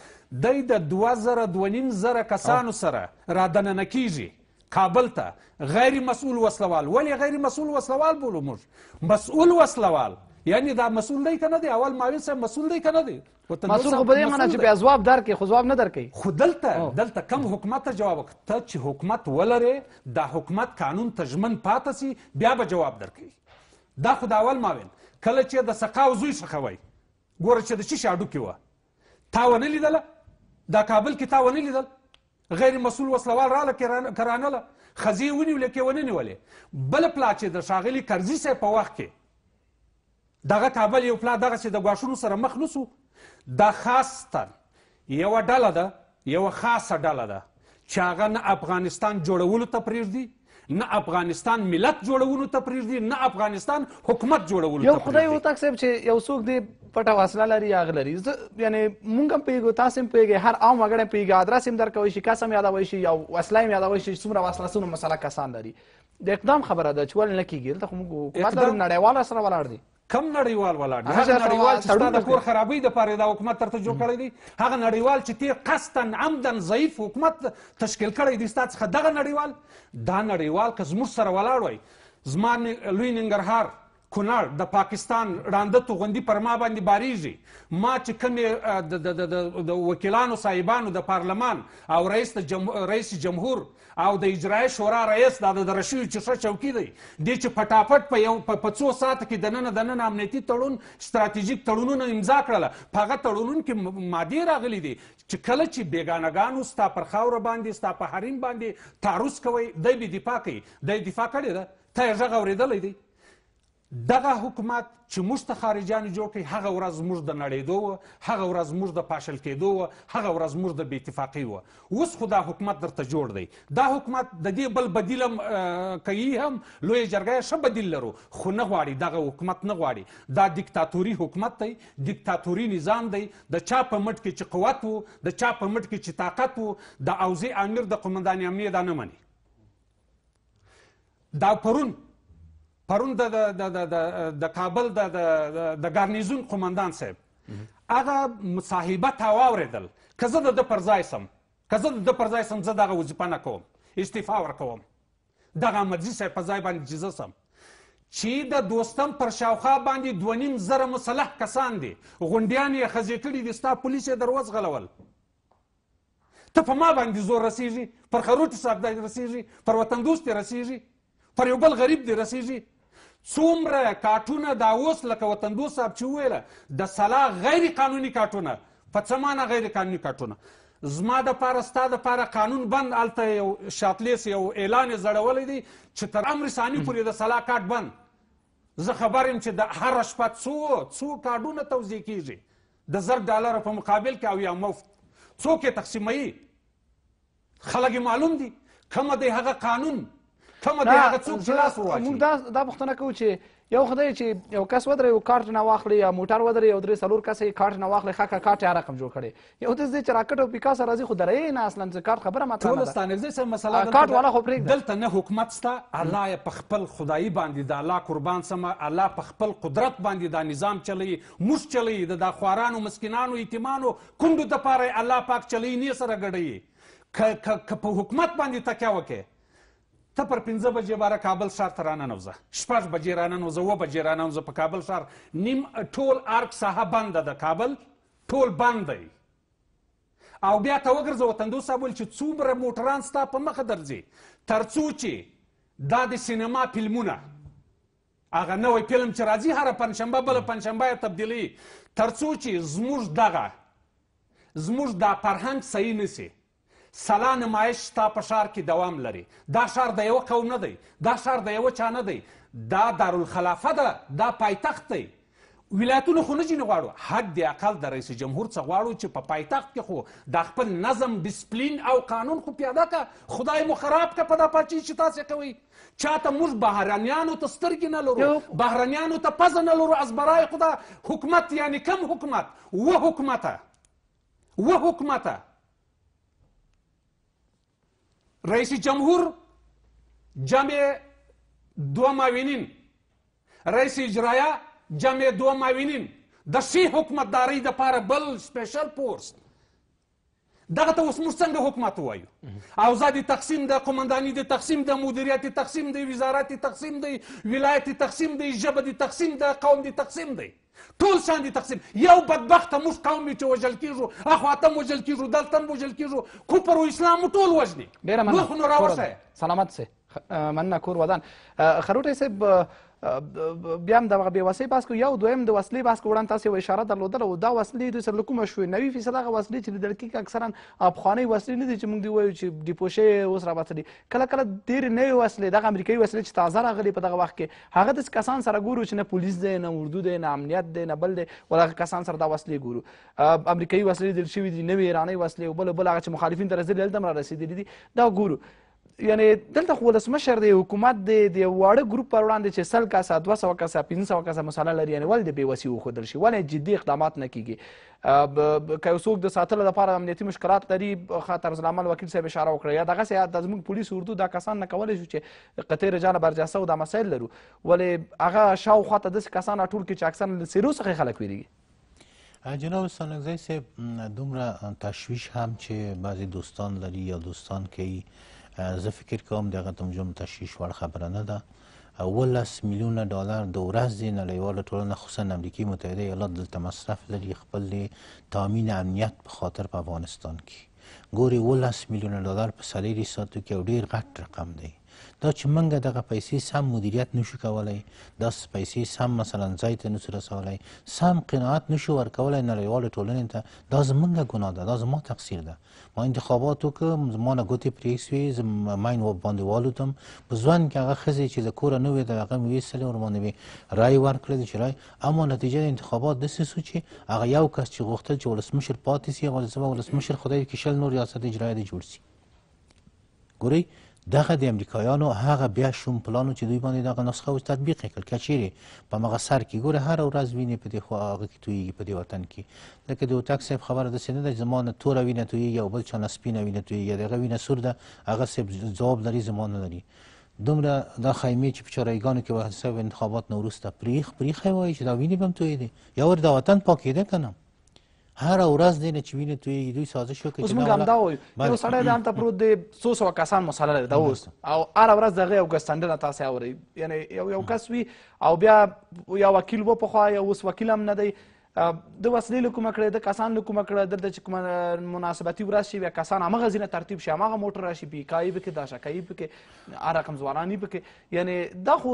S4: دی د دوه زره دوه نیم زره کسانو سره رادننه کیږي کابل ته غیر مسؤول وسلوال ولې غیر مسؤول وسلوال بولو موږ مسؤول وسلوال یعنی دا مسول دی کنه دی اول معاون صاحب مسول دی کنه دی مسول خو په دې معنی چې
S1: ځواب درکې خو ځواب نه درکې خو
S4: دلته دلته کم حکومت ته جواب ته چې حکومت ولرې دا حکومت قانون ته ژمن پاتې سي بیا به جواب درکې دا خو د اول معاون کله چې د سقاو زوی څخه وای ګوره چې د چی شاډو کې وه تا ونه لیدله دا کابل کې تا ونه لیدل غیر مسول وسلوال راله کرانله خزی ونیولې کې ونه نیولې بل پلا چې د ښاغلي کرزي صاحب په وخت کې دغه کابل یو پلا دغسې د ګواښونو سره مخ نسو دا خاصتا یوه ډله ده یوه خاصه ډله ده چې هغه نه افغانستان جوړولو ته پرېږدي نه افغانستان ملت جوړولو ته پرېږدي نه افغانستان حکومت جوړولو یو خدای
S1: هوتک صاحب چې یو څوک دی پټه واسله لري هغه لري یعنی مونږ هم پوهېږو تاسو هم پوهېږئ هر عام وګړی پوهېږي ادرس هم درکوی شي کس هم یادوی شي یو وسله هم یادوی شي څومره وسله څومره مسله کسان لري د اقدام خبره ده چې ولې نه کېږي دلته خو موږ حکومت لرو نړیوال سره ولاړ دی کم نړیوال ولاړ
S4: دی هغه نړیوال چې ستا د کور خرابۍ دپاره دا حکومت درته جوړ کړی دی هغه نړیوال چې تیر قصدن عمدن ضعیف حکومت تشکیل کړی دی ستا څخه دغه نړیوال دا نړیوال که زموږ سره ولاړ وای زما لوی ننګرهار کونړ د پاکستان رانده توغندي پر ما باندې باریږي ما چې کومې د وکیلانو صاحبانو د پارلمان او رئیس د جم... رئیس جمهور او د اجرایي شورا رئیس دا د رشیو چې ښه چوکي دی دې چې پټاپټ په یو په څو ساعته کې د نن د نن امنیتي تړون ستراتیژیک تړونونه امضا کړله په هغه تړونونو کې مادې راغلي دي چې کله چې بیګانګانو ستا پر خاوره باندې ستا په حریم باندې تعرض کوي دی به دفاع کوي دی دفاع کړې ده تا یې غږ اورېدلی دی دغه حکومت چې موږ ته خارجیان جوړ کړي هغه ورځ موږ د نړېدو و هغه ورځ موږ د پاشل کېدو و هغه ورځ موږ د بې اتفاقۍ و اوس خو دا حکومت درته جوړ دی دا حکومت د دې بل بدیل هم کوي هم لویه جرګه ښه بدیل لرو خو نه غواړي دغه حکومت نه غواړي دا دیکتاتوري حکومت دی دیکتاتوري نظام دی د چا په مټ کې چې قوت و د چا په مټ کې چې طاقت و د اوزې امیر د قمندان امنیه دا نه مني دا پرون پرون د د د د کابل د د ګارنیزون قومندان صاحب هغه مصاحبه تا واورېدل که زه د ده پر ځای سم که زه د ده پر ځای سم زه دغه وظیفه نه کوم استعفا ورکوم دغه احمدزي صاحب په ځای باندې چې زه سم چې د دوستم پر شاوخوا باندې دوه نیم زره مسلح کسان دي غونډیان یې ښځې کړي دي ستا پولیس یې در وځغلول ته په ما باندې زور رسیږي پر خروټي صاحب دی رسیږي پر وطن دوست رسیږي پر یو بل غریب دی رسیږي څومره کاټونه دا اوس لکه وطندو صاحب چې وویله د سلا غیر قانوني کاټونه په څه معنی غیر قانوني کاټونه زما د پاره ستا د پاره قانون بند هلته یو شاتلیس یو اعلان یې زړولی دی چې تر امر ثاني پورې د سلا کاټ بند زه خبر یم چې د هره شپه څو څو کاډونه توضیع کیږي د زر ډالره په مقابل کې او یا مفت څوک یې تقسیموي خلک معلوم دي کومه دی هغه قانون
S1: تمه دی هغه څوک چې لاس ورواچوي موږ دا دا پوښتنه کوو چې یو خدای چې یو کس ودرې او کارټ نه واخلي یا موټر ودرې او درې څلور کس یې کارټ نه واخلي خاکه کارټ یې رقم جوړ کړي یو داس دی چې راکټ او پیکا سره راځي خو درې نه اصلا چې کارټ خبره ماته ټول ستانوزي
S4: سره مسله کارټ والا خو پرېږده دلته نه حکومت شته الله یې په خپل خدایي باندې د الله قربان سمه الله په خپل قدرت باندې دا نظام چلی موږ چلی د دا خوارانو مسکینانو یتیمانو کندو د پاره الله پاک چلی نه سره ګډي که په حکومت باندې تکیه وکړي ته پر پنځه بجې باره کابل ښار ته راننوځه شپږ بجې راننوځه اوه بجې راننوځه په کابل ښار نیم ټول ارک ساحه بنده ده کابل ټول بند دی او بیا ته وګرځه وطندو صاحب ویل چې څومره موټران ستا په مخه درځي تر څو چې دا د سینما فلمونه هغه نوی فلم چې راځي هره پنجشنبه بله پنجشنبه یې تبدیلوي تر څو چې زموږ دغه زموږ دا فرهنګ صحیح نسي سلا نمایش ستا په ښار کې دوام لري دا ښار د یوه قوم نه دی دا ښار د یوه چا نه دی دا دارالخلافه ده دا پایتخت دی ولایتونه خو نه ځینې غواړو حد د اقل د رئیس جمهور څه غواړو چې په پایتخت کې خو دا خپل نظم ډسپلین او قانون خو پیاده که خدای مو خراب که په دا پاچي چې تاسې کوئ چاته موږ بهرنیانو ته سترګې نه لرو بهرنیانو ته پزه نه لرو از برای خدا حکومت یعنی کم حکومت و حکومته و حکومته رئیس جمهور جمع دو معاونین رئیس اجرایه جمع دو معاونین د سی حکومتدارۍ دپاره بل سپیشل پوست دغه ته اوس موږ څنګه حکومت ووایو اوضاع د تقسیم د قمنداني د تقسیم د مدیریت تقسیم د وزارت تقسیم دی ولایت تقسیم دی ژبه د تقسیم د قوم د تقسیم دی ټول شان دي تقسیم یو بدبخته موږ قوم یو چې وژل کیږو اخواته هم وژل کیږو دلته هم وژل کیږو کفر و اسلام ټول وژني ډېره مننه
S1: سلامت سي مننه کور ودان خروټی صاحب بیا هم دغه بېوسۍ بحث کوو یو دویم د وسلې بحث کو وړاندې تاسو یوه اشاره درلودله او دا وسلې دوی سره له کومه شوې نوي فیصده هغه وسلې چې لیدل کېږي اکثرا پخوانۍ وسلې نه دي چې موږ دوی وایو چې ډیپوشې اوس راباته دي کله کله ډېرې نوې وسلې دغه امریکایي وسلې چې تازه راغلې په دغه وخت کې هغه داسې کسان سره ګورو چې نه پولیس دی نه اردو دی نه امنیت دی نه بل دی ول هغه کسان سره دا وسلې ګورو امریکایي وسلې لیدل شوي دي نوې ایرانۍ وسلې او بل بل هغه چې مخالفین ته رسېدلي هلته هم را رسېدلي دي دا ګورو یعنی دلته خو ولسمشر د حکومت د د واړه ګروپ پر وړاندې چې سل کسه دوه سوه کسه پنځه سوه کسه مسله لري یعنې ولې د بېوسي وښودل شي ولې جدي اقدامات نه کیږي که یو څوک د ساتلو لپاره امنیتي مشکلات لري طرزالعمل وکیل صاحب اشاره وکړه یا دغسې د زموږ پولیس اردو دا کسان نه کولی شو چې قطعي رجاله برجسته او دا مسایل لرو ولې هغه شاوخوا ته داسې کسان راټول کړي چې اکثر له څیرو څخه خلک ویریږي
S2: جناب سانکزی صاحب دومره تشویش هم چې بعضی دوستان لري یا دوستان کوي زه فکر کوم د هغه تمجم تشویش وړ خبره نه ده اوولس میلیونه ډالر د ورځې نړیواله ټولنه خصوصا امریکایي متحده ایالات دلته مصرف لري خپل تامین امنیت په خاطر په افغانستان کې ګوري اوولس میلیونه ډالر په سلیري ساتو کې یو ډېر غټ رقم دی دا چې موږ دغه پیسې سم مدیریت نشو کولی دا پیسې سم مثلا ځای ته نشو رسولی سم قناعت نشو ورکولی نړیوالو ټولنې ته دا زموږ ګناه ده دا زما تقصیر ده ما انتخابات وکړه زما نه ګوتې پرې سوې مین باندې والوتم په ځوان کې هغه ښځې چې د کوره نه وې د هغه مې ویستلې ورباندې مې رای ورکړل چې رای اما نتیجه د انتخابات داسې سو چې هغه یو کس چې غوښتل چې ولسمشر پاتې سي هغه زما ولسمشر خدای کې شل نور ریاست اجرایه دې جوړ سي ګورئ دغه د امریکایانو هغه بیا شوم پلان چې دوی باندې دغه نسخه اوس تطبیق کړل که چیرې په همغه سر کې ګوره هره ورځ وینې په دې خوا هغه کې تویږي په دې وطن کې لکه د هوتک صاحب خبره داسې نه ده زما نه توره وینه تویږي او بل چا نه سپینه وینه تویږي د هغه وینه سور ده هغه صاحب ځواب لري زما نه لري دومره دا خیمې چې په چارایګانو کې وه حساب انتخابات نه وروسته پریخ پریخی وایي چې دا وینې به هم تویېدې یا ور دا وطن پاکېده که نه هر ورځ دی نه چې وینې تویږي دوی سازش وکړي اوس موږ همدا وایو یو سړی دی هلته
S1: پروت دی څو سوه کسان مسله لري دا اوس او هر ورځ د هغې یو ګسټنډنه تاسې اورئ یعنې یو یو کس وي او بیا یا وکیل و پخوا یا اوس وکیل هم نه دی د وسلې له کومه کړې د کسان له کومه کړه درته چې کومه مناسبتي ورځ شي بیا کسان هماغه ځینه ترتیب شي هماغه موټر راشي پیکایي پکې دا شکایي پکې هر رقم ځوانان پکې یعنی دا خو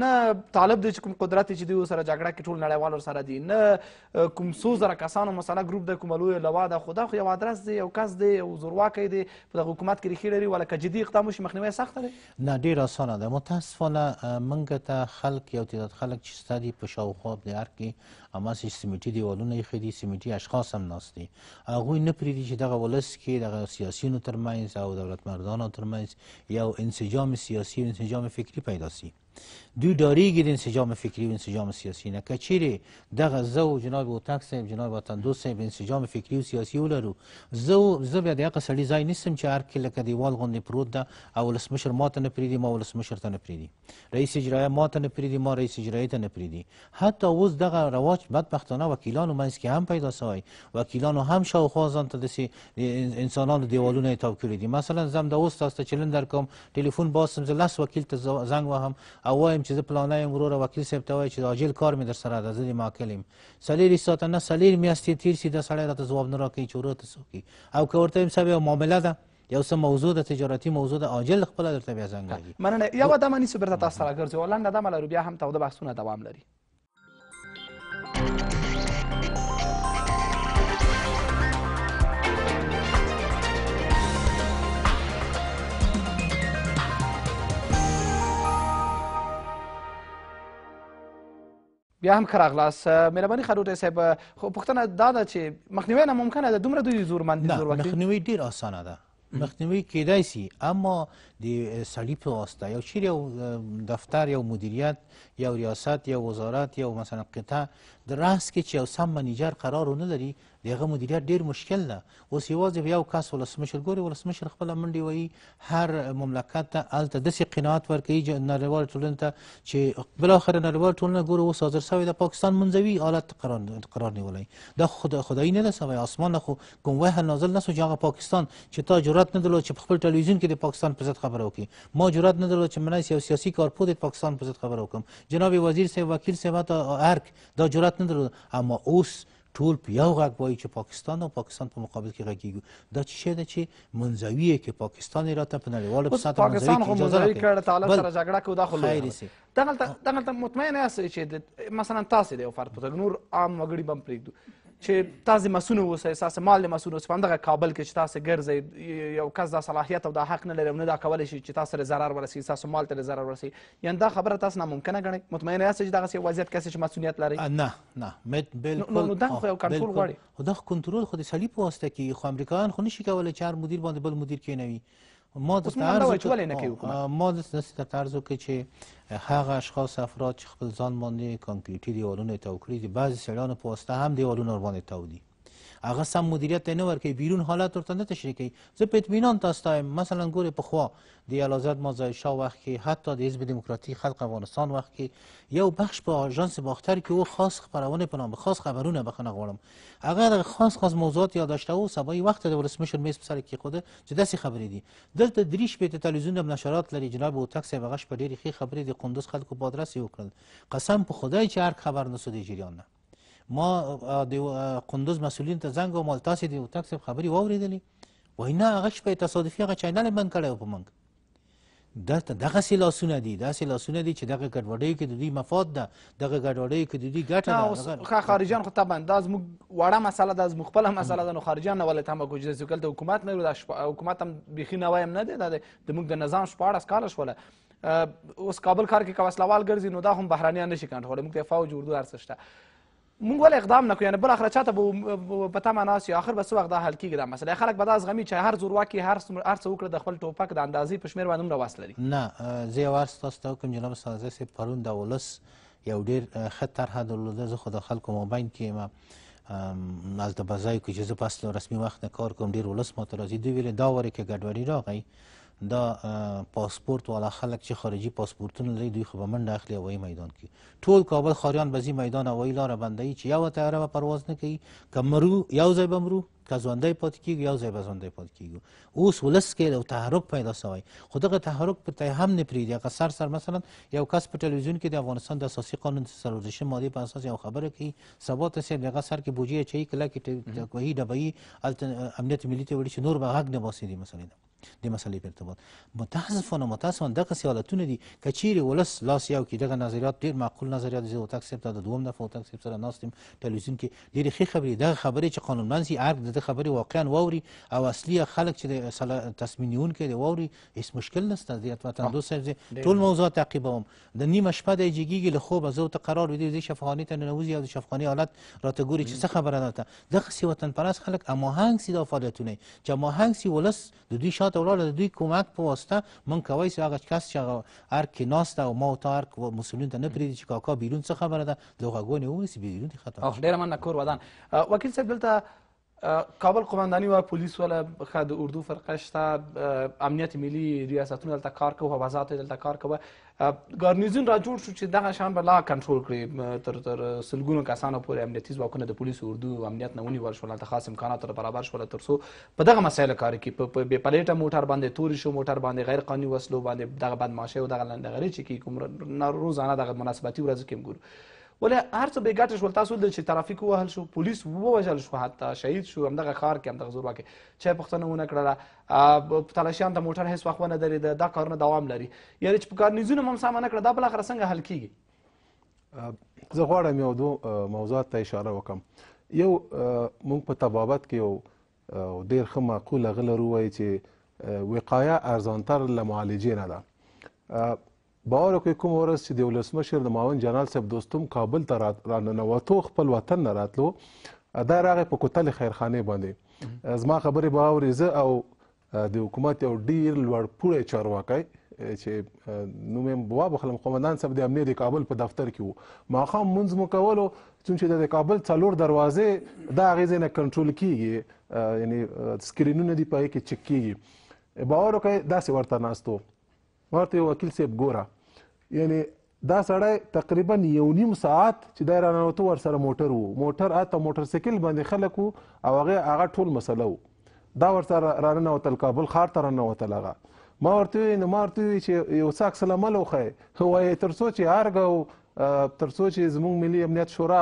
S1: نه طالب دی چې کوم قدرت چې دوی سره جګړه کې ټول نړیوال سره دي نه کوم څو زره کسانو مثلا ګروپ د کومه لویه لوا ده خو دا خو یو ادرس دی یو کس دی یو زورواکی دی په دغه حکومت کې ریښې لري ولا که
S2: جدي اقدام وشي مخنیوی سخته دی نه ډېر اسانه ده متاسفانه موږ ته خلک یو تعداد خلک چې ستا دي په شاوخوا د هر کې هماسې سیمټي دیوالونه یې خېدي سیمټي اشخاص هم ناست دي هغوی نه پرېږدي چې دغه ولس کې دغه سیاسیونو ترمنځ او دولتمردانو ترمنځ یو انسجام سیاسي او انسجام فکري پیدا سي دوی داریگیر انسجام فکری و انسجام سیاسی نه که چیرې دغه زه و جناب اوتک صاحب جناب وطندوست صاحب انسجام فکری و سیاسي ولرو زه زه بیا د هغه سړي ځای نیسم چې هر کې لکه دیوال غوندې پروت ده او ولسمشر ما ته نه پرېږدي ما ولسمشر ته نه پرېږدي رئیس اجرایه ما ته نه پرېږدي ما رئیس اجرایې ته نه پرېږدي حتی اوس دغه رواج بدبختانه وکیلانو منځ کې هم پیدا سوی وکیلانو هم شاوخوا ځان ته داسې انسانانو دیوالونه یې تاو کړي دي مثلا زه همدا اوس تاسو ته چلن درکوم ټلیفون باسم زه لس وکیل ته زنګ وهم او وایم چې زه پلانی یم وروره وکیل صاحب ته وایي چې عاجل کار مې در سره ده زه د معقل یم څلېرویشت ساعته نه څلېر میاشتې تېر شي دا سړی راته ځواب نه راکوي چې وروره ته څه وکړي او که ورته ویم صاحب یوه معامله ده یو څه موضوع د تجارتي موضوع د عاجل خپله درته بیا زنګ
S1: مننه یوه دمه نیسو بېرته تاسو سره ګرځو لنډه دمه لرو بیا هم تاوده بحثونه دوام لري بیا هم ښه راغلاست مهرباني خروټی صاحب خو پوښتنه دا ده چې
S2: مخنیوی نه ممکنه ده دومره دوی زورمند نه مخنیوی ډیر اسانه ده مخنیوی کیدای شي اما د سړي په واسطه یو چیرې یو دفتر یو مدیریت یو ریاست یو وزارت یو مثلا قطعه د راس کې چې یو سم منیجر قرار ونه لري د هغه مدیریت ډیر مشکل ده اوس یوازې یو کس ولسمشر ګوري ولسمشر خپله منډې وایي هر مملکت ته هلته داسې قناعت ورکوي چې نړیوال ټولنې ته چې بلاخره نړیوال ټولنه ګورو اوس حاضر سوی د پاکستان منځوي حالت قرار نیولی دا خدا خدایي نه ده سوی اسمان نه خو کوم وهل نازل نه سو چې هغه پاکستان چې تا جرات نه درلود چې په خپل ټلویزیون کې د پاکستان پر ضد خبره وکړي ما جرات نه درلود چې منی سیاسي کارپوه د پاکستان پر ضد خبره وکړم جناب وزیر صاحب وکیل صاحب ته ارک دا جرات قدرت نداره اما اوس ټول په یو غږ وایي چې پاکستان او پاکستان په مقابل کې غږیږو دا څه شی ده چې منځوي کې پاکستان راته په نړیواله په سطح پاکستان خو منځوي کړه تعالی سره جګړه کوي دا خو لوی
S1: دغلته دغلته مطمئن یاست چې مثلا تاسې د یو فرد په توګه نور عام وګړي به هم پرېږدو چې تاسو مسونه اوسئ تاسو مال مسونه اوسئ په همدغه کابل کې چې تاسو ګرځئ یو کس دا صلاحیت او دا حق نه لري او نه دا کولی شي چې تاسو سره ضرر ورسي تاسو مال ته ضرر ورسي یعنې دا خبره تاسو ناممکنه ګڼئ مطمئن یاست چې دغسې وضعیت کسی چې مسؤلیت لري
S2: نه نه بالکل نو دا خو یو کنټرول غواړي خو دا کنټرول خو د سړي په واسطه کې خو امریکایان خو نشي کولی چې هر مدیر باندې بل مدیر کېنوي ما د ما د ترزو کې چې هغه اشخاص افراد چې خپل ځان باندې کانکریټي دیوالونه تاو کړي دي بعضې سړیانو په واسطه هم دیوالونه ور باندې تاو دي هغه سم مدیریت نه ورکوي بیرون حالت ورته نه تشریح کوي زه په اطمینان تاسو ته مثلا ګورې پخوا د اعلیحضرت مازای شاه وخت کې حتی د حزب دموکراتیک خلق افغانستان وخت کې یو بخش په آژانس باختر کې او خاص خبرونه په نام خاص خبرونه بخنه غواړم هغه خاص خاص موضوعات یاد داشته او سبا وخت د ولسمشر میز په سر کې خوده چې داسې خبرې دي دلته دریش په تلویزیون د نشرات لري جناب او تاکسي وغش په ډېری خې خبرې د قندوز خلکو بادرسې وکړل قسم په خدای چې هر خبر نسو د جریان نه ما د قندوز مسولین ته زنګ وم تاسې د هوتک صاحب خبرې واورېدلې وایي نه هغه شپه تصادفي هغه چینل بند کړی و په موږ دلته دغسې لاسونه دي داسې لاسونه دي چې دغه ګډوډیو کې د دوی مفاد ده دغه ګډوډیو کې د دوی ګټه ده خارجیان
S1: خو طبعا دا زموږ وړه مسله ده زموږ خپله مسله ده نو خارجیان نه ولې ته هم کوجې چې دلته حکومت نه دا حکومت هم بیخي نوی هم نه دی دا د موږ د نظام شپاړس کاله شوله اوس کابل ښار کې که وسلوال ګرځي نو دا هم بهرانیان نه شي کنټرولوی موږ ته فوج اردو هر څه شته مونږ ولې اقدام نه کوو یعنې بالاخره چاته به په تمه ناست یو آخر به څه وخت دا حل کېږي دا مسله خلک به دا زغمي چې هر زورواکي هر هر څه وکړه د خپل ټوپک د اندازې په شمېر باندې هومره وس لري
S2: نه زه یو عرض تاسو ته وکړم جناب استاد صاحب پرون د ولس یو ډېر ښه طرحه درلوده زه خو د خلکو مابین کې یم هلته به ځای کړو چې زه په اصل رسمي وخت نه کار کوم ډېر ولس ماته راځي دوی ویلې دا وارې کې ګډوډي راغی دا پاسپورت والا خلک چې خارجي پاسپورتونه لري دوی خو به منډه اخلي هوایي میدان کې ټول کابل خاریان به ځي میدان هوایي لاره بندوي چې یوه تیاره به پرواز نه کوي که مرو یو ځای به مرو که ځوندی پاتې کیږو یو ځای به ځوندی پاتې کیږو اوس ولس کې یو تحرک پیدا سوی خو دغه تحرک پر ته هم نه پرېږدي هغه سر سر مثلا یو کس په ټلویزیون کې د افغانستان د اساسي قانون سرورشي مادې په اساس یو خبره کوي سبا ته صاحب دغه سر کې بوجي اچوي کله کې وهي ډبوي هلته امنیت ملي ته وړي چې نور به غږ نه باسي دې مسلې نه د مسلې په ارتباط متاسفانه متاسفانه دغسې حالتونه دي که چیرې ولس لاس یو کړي دغه نظریات ډېر معقول نظریات زه هوتک صاحب ته د دوم دفعه هوتک صاحب سره ناست یم ټلویزیون کې ډېرې ښې خبرې دغه خبرې چې قانونمند سي ارګ د د خبرې واقعا واوري او اصلي خلک چې د تصمیم نیونکي د واوري هیڅ مشکل نشته د وطندو صاحب ټول موضوعات تعقیبوم د نیمه شپه د جګیږي له خوبه زه ته قرار بده د شفاخانه ته ننوځي او د شفاخانه حالت راته ګوري چې څه خبره ده دغه سی وطن پرست خلک اماهنګ سي د فعالیتونه چې اماهنګ سي ولس د دوی شاته ولاړ د دوی کومک په واسطه من کوي چې هغه کس چې هر کې ناست او ما او تا هر مسولین ته نه پریږدي چې کاکا بیرون څه خبره ده د غوږونې وونیسي بیرون خطر
S1: ډېره مننه کور ودان وکیل صاحب دلته کابل قماندانی و پلیس وله ښه د اردو فرقه شته امنیت ملي ریاستونه دلته کار کوي حفاظات دلته کار کوي ګارنیزون را جوړ شو چې دغه شان به لا کنټرول کړي تر تر سلګونو کسانو پورې امنیتي ځواکونه د پولیسو اردو امنیت نه ونیول شول هلته خاص امکانات را برابر شول تر څو په دغه مسایلو کار کوي په بې پلیټه موټر باندې تورې شو موټر باندې غیر قانوني وسلو باندې دغه بدمعاشۍ او دغه لنډغرۍ چې کوي کوم روزانه دغه مناسبتي ورځو کې هم ګورو ولې هر څه بې ګټه شول تاسو ولیدل چې ترافیک ووهل شو پولیس ووژل شو حتی شهید شو همدغه ښار کې همدغه زورواکۍ چای پوښتنه ونه کړله تلاشیان ته موټر هېڅ وخت ونه درېده دا کارونه دوام لري یعنې چې په کارنیزونه هم سمه نه کړه دا بالاخره څنګه حل
S3: کیږي زه غواړم یو دوه موضوعات ته اشاره وکړم یو مونږ په طبابت کې یو ډیر ښه معقوله غله وایي چې وقایه ارزانتر له معالجې نه ده باور کوي کوم ورځ چې د ولسمشر د معاون جنرال صاحب دوستم کابل ته راننوتو خپل وطن نه راتلو دا راغی په کوتل خیرخانه باندې زما خبرې به اوري زه او د حکومت یو ډیر لوړ پوړی چارواکی چې نوم یې بواب خلم قومندان صاحب د امنیت د کابل په دفتر کې وو ماخام منځ مو کولو چې د کابل څلور دروازې دا غیزه نه کنټرول کیږي یعنی سکرینونه دی پای کې چک کیږي باور وکړئ داسې ورته ناستو ورته وکیل صاحب ګوره یعنی دا سړی تقریبا یو نیم ساعت چې دا رانوتو ور سره موټر وو موټر اته موټر سایکل باندې خلک او هغه هغه ټول مسله وو دا ور سره رانوتل کابل خار ته رانوتل هغه ما ورته نو ما ورته چې یو څاک سلام له خو وای تر سوچ هرګو تر سوچ زموږ ملي امنیت شورا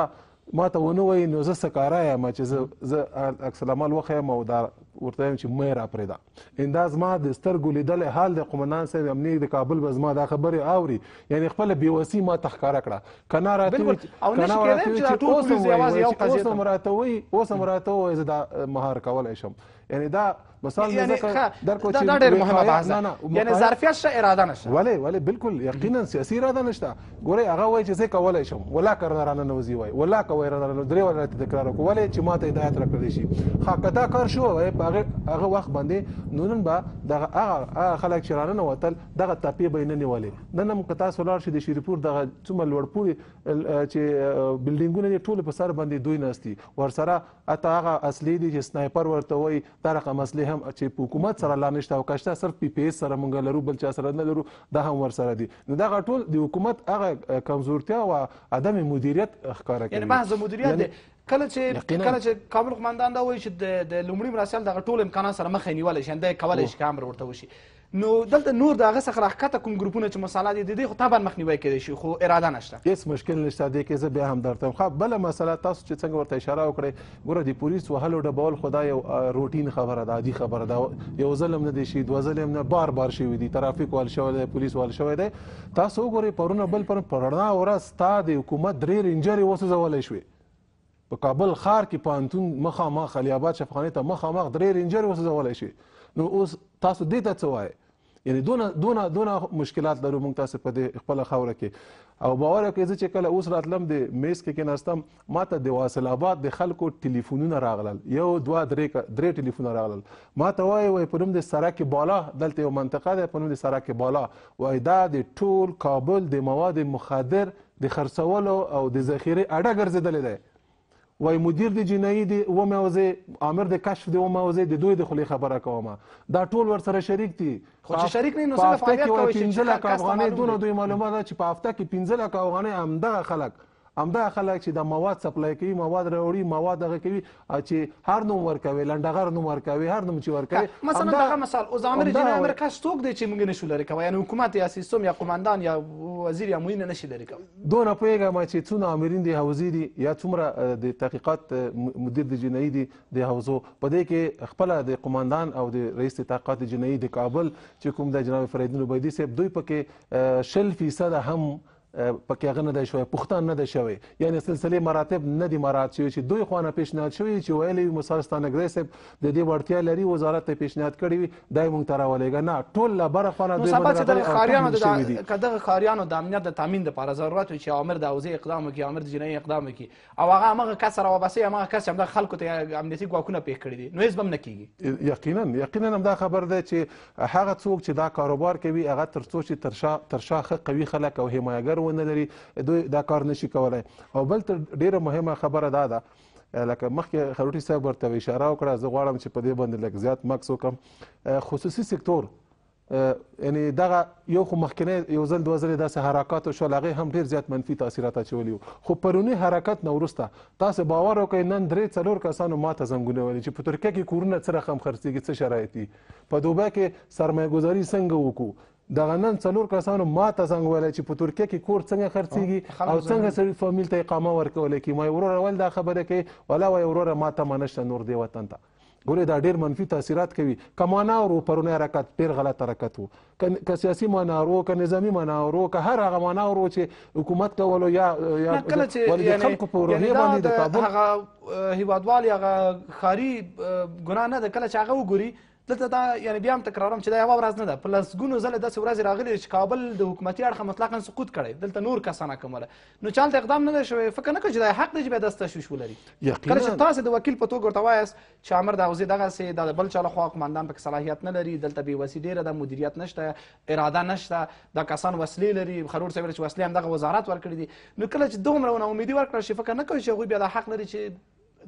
S3: ما ته ونه وایي نو زه سکاره یم چې زه زه عکسالعمل وښیم او دا ورته وایم چې مه یې راپرېږده همدا زما د سترګو لیدلی حال د قمندان صاحب امنیږ د کابل به زما دا خبرې اوري یعنې خپله بېوسي ما ته ښکاره کړه که نه راته اوس هم راته وایي اوس هم راته ووایي زه دا مهار کولی شم یعنې دا مثال یعنی درکو چې دا ډېر مهمه بحث یعنی ظرفیت شته اراده نشته ولې ولې بالکل یقینا سیاسي اراده نشته ګورې هغه وایي چې زه کولای شم ولا کرنه رانه نوځي وایي ولا کوي رانه نوځي درې ولې تکرار وکړي ولې چې ماته هدایت راکړل شي خاکتا کار شو په هغه هغه وخت باندې نونن به دغه هغه خلک چې رانه وتل دغه تپې به نه نیولې نن هم کتا سولار شي د شیرپور دغه څومره لوړ پوري چې بلډینګونه ټول په سر باندې دوی ناشتي ورسره اته هغه اصلي دي چې سنایپر ورته وایي دا رقم اصلي هم چې په حکومت سره لا نشته او کشته صرف پی پی اس سره مونږ لرو بل چا سره نه لرو دا هم ور سره دي نو دا ټول د حکومت هغه کمزورتیا او عدم مدیریت ښکارا کوي یعنی محض مدیریت دی
S1: کله چې کله چې کابل قماندان دا وایي چې د لومړي مراسل دغه ټول امکانات سره مخه نیول شي انده کولای شي کامر ورته وشي نو دلته نور دغه څخه راښکته کوم ګروپونه چې مسله دي د دې خو طبعا مخنیوی کېدای شي خو اراده نشته
S3: هېڅ مشکل نشته دې کې زه بیا هم درته ښه بله مسله تاسو چې څنګه ورته اشاره وکړئ ګوره د پولیس وهلو ډبول خو دا یو روټین خبره ده عادي خبره ده یو ظلم نه دی شي دوه ظلم نه بار بار شوي دي ترافیک وال شوی دی پولیس وال شوی دی تاسو وګورئ پرونه بل پر رڼا ورځ ستا د حکومت درې رینجرې وسوځولی شوې په کابل ښار کې پوهنتون مخامخ علي آباد شفخانې ته مخامخ درې رینجرې وسوځولی شي نو اوس تاسو دې ته څه وایئ یعنی دونه دونه دونه مشکلات لرو موږ تاسو په دې خپل خوره کې او باور کوي چې کله اوس راتلم د میز کې کې ناستم ماته د واصل آباد د خلکو ټلیفونونه راغلل یو دوا درې درې ټلیفونونه راغلل ماته وای وای پرم د سراکي بالا دلته یو منطقه ده پرم د سراکي بالا وای دا د ټول کابل د مواد مخدر د خرڅولو او د ذخیره اډه ګرځیدل دی وای مدیر د جنایي دی و موزه عامر د کشف دی و موزه د دوی د خلی خبره کومه دا ټول ور سره شریک دي خو چې شریک نه نو څه فعالیت کوي چې 15 لک افغانۍ دونه دوی معلومات چې په هفته کې 15 لک افغانۍ همدغه خلک همدا خلک چې د مواد سپلای کوي مواد راوړي مواد هغه کوي چې هر نوم ورکوي لنډغر نوم ورکوي هر نوم چې ورکوي مثلا دغه مثال او زامر جنې امریکا
S1: څوک دی چې موږ نشو لري کوي یعنی حکومت یا سیستم یا قومندان یا وزیر یا موین نشي لري کوي دونه پیغام
S3: چې څونه امرین دي وزیر یا څومره د تحقیقات مدیر د جنایي دي د حوزو په دې کې خپل د قومندان او د رئیس تحقیقات جنایي د کابل چې کوم د جناب فریدون عبیدي صاحب دوی پکې 100% هم پکې هغه نه دی شوی پښتون نه دی شوی یعنی سلسله مراتب نه دی مراعات شوی چې دوی خوانه پیشنهاد شوی چې ویلي مسارستانه ګری سب د دې ورتیا لري وزارت ته پیشنهاد کړی وي دای مونږ ترا ولېګا نه ټول لا بره خوانه دوی سبا چې د خاریانو د
S1: کده خاریانو د امنیت د تامین لپاره ضرورت چې عامر د اوزې اقدام کوي عامر د جنایي اقدام کوي او هغه هغه کس را وبسي هغه کس هم د خلکو ته امنیتي ګواکونه پیښ کړی دي نو هیڅ بم نه
S3: کیږي یقینا یقینا هم دا خبر ده چې هغه څوک چې دا کاروبار کوي هغه تر څو چې ترشا ترشا قوي خلک او حمایګر ونه لري دوی دا کار نشي کولای او بل تر ډیره مهمه خبره دا ده لکه مخکې خروټي صاحب ورته اشاره وکړه زه غواړم چې په دې باندې لږ زیات مکس وکړم خصوصي سکتور یعنی دغه یو خو مخکنی یو ځل دوه ځلې داسې حرکات وشول هغې هم ډېر زیات منفي تاثیرات اچولي وو خو پرونی حرکت نه وروسته تاسې باور وکړئ نن درې څلور کسانو ماته زنګونه ویلي چې په ترکیه کې کورونه څه رقم خرڅېږي څه شرایط دي په دوبۍ کې سرمایهګذاري څنګه وکړو دغه نن څلور کسانو ما ته زنګ ویلی چې په ترکیه کې کور څنګه خرڅېږي او څنګه سړي فامیل ته اقامه ورکولی کېږي ما وروره ولې دا خبره کوي ولا وایي وروره ما تمه نشته نور دې وطن ته ګورې دا ډېر منفي تاثیرات کوي که مانارو پرونی حرکت ډېر غلط حرکت و که سیاسي مانارو که نظامي مانارو که هر هغه مانارو چې حکومت کولو یا یا ولې د خلکو په روحیه باندې د کابل
S1: هغه هیوادوال یا هغه ښاري ګناه نه ده کله چې هغه وګوري دلته دا یعنی بیا هم تکرارم چې دا یوه ورځ نه ده په لسګونو ځله داسې ورځې راغلي چې کابل د حکومتي اړخه مطلقا سقوط کړی دلته نور کسان حکمله نو چالته اقدام نه دی شوی فکر نه کوي چې دا حق دی چې بیا داسې تشویش ولري
S3: کله چې
S1: تاسو د وکیل په توګه ورته وایاست چې امر د حوزې دغسې دا د بل چا لخوا قمندان پکې صلاحیت نه لري دلته بې وسي ډېره ده مدیریت نشته اراده نشته دا کسان وسلې لري خرور صاحب چې وسلې هم دغه وزارت ورکړي دي نو کله چې دومره ونه امیدي ورکړل شي فکر نه کوي چې هغوی بیا دا حق لري چې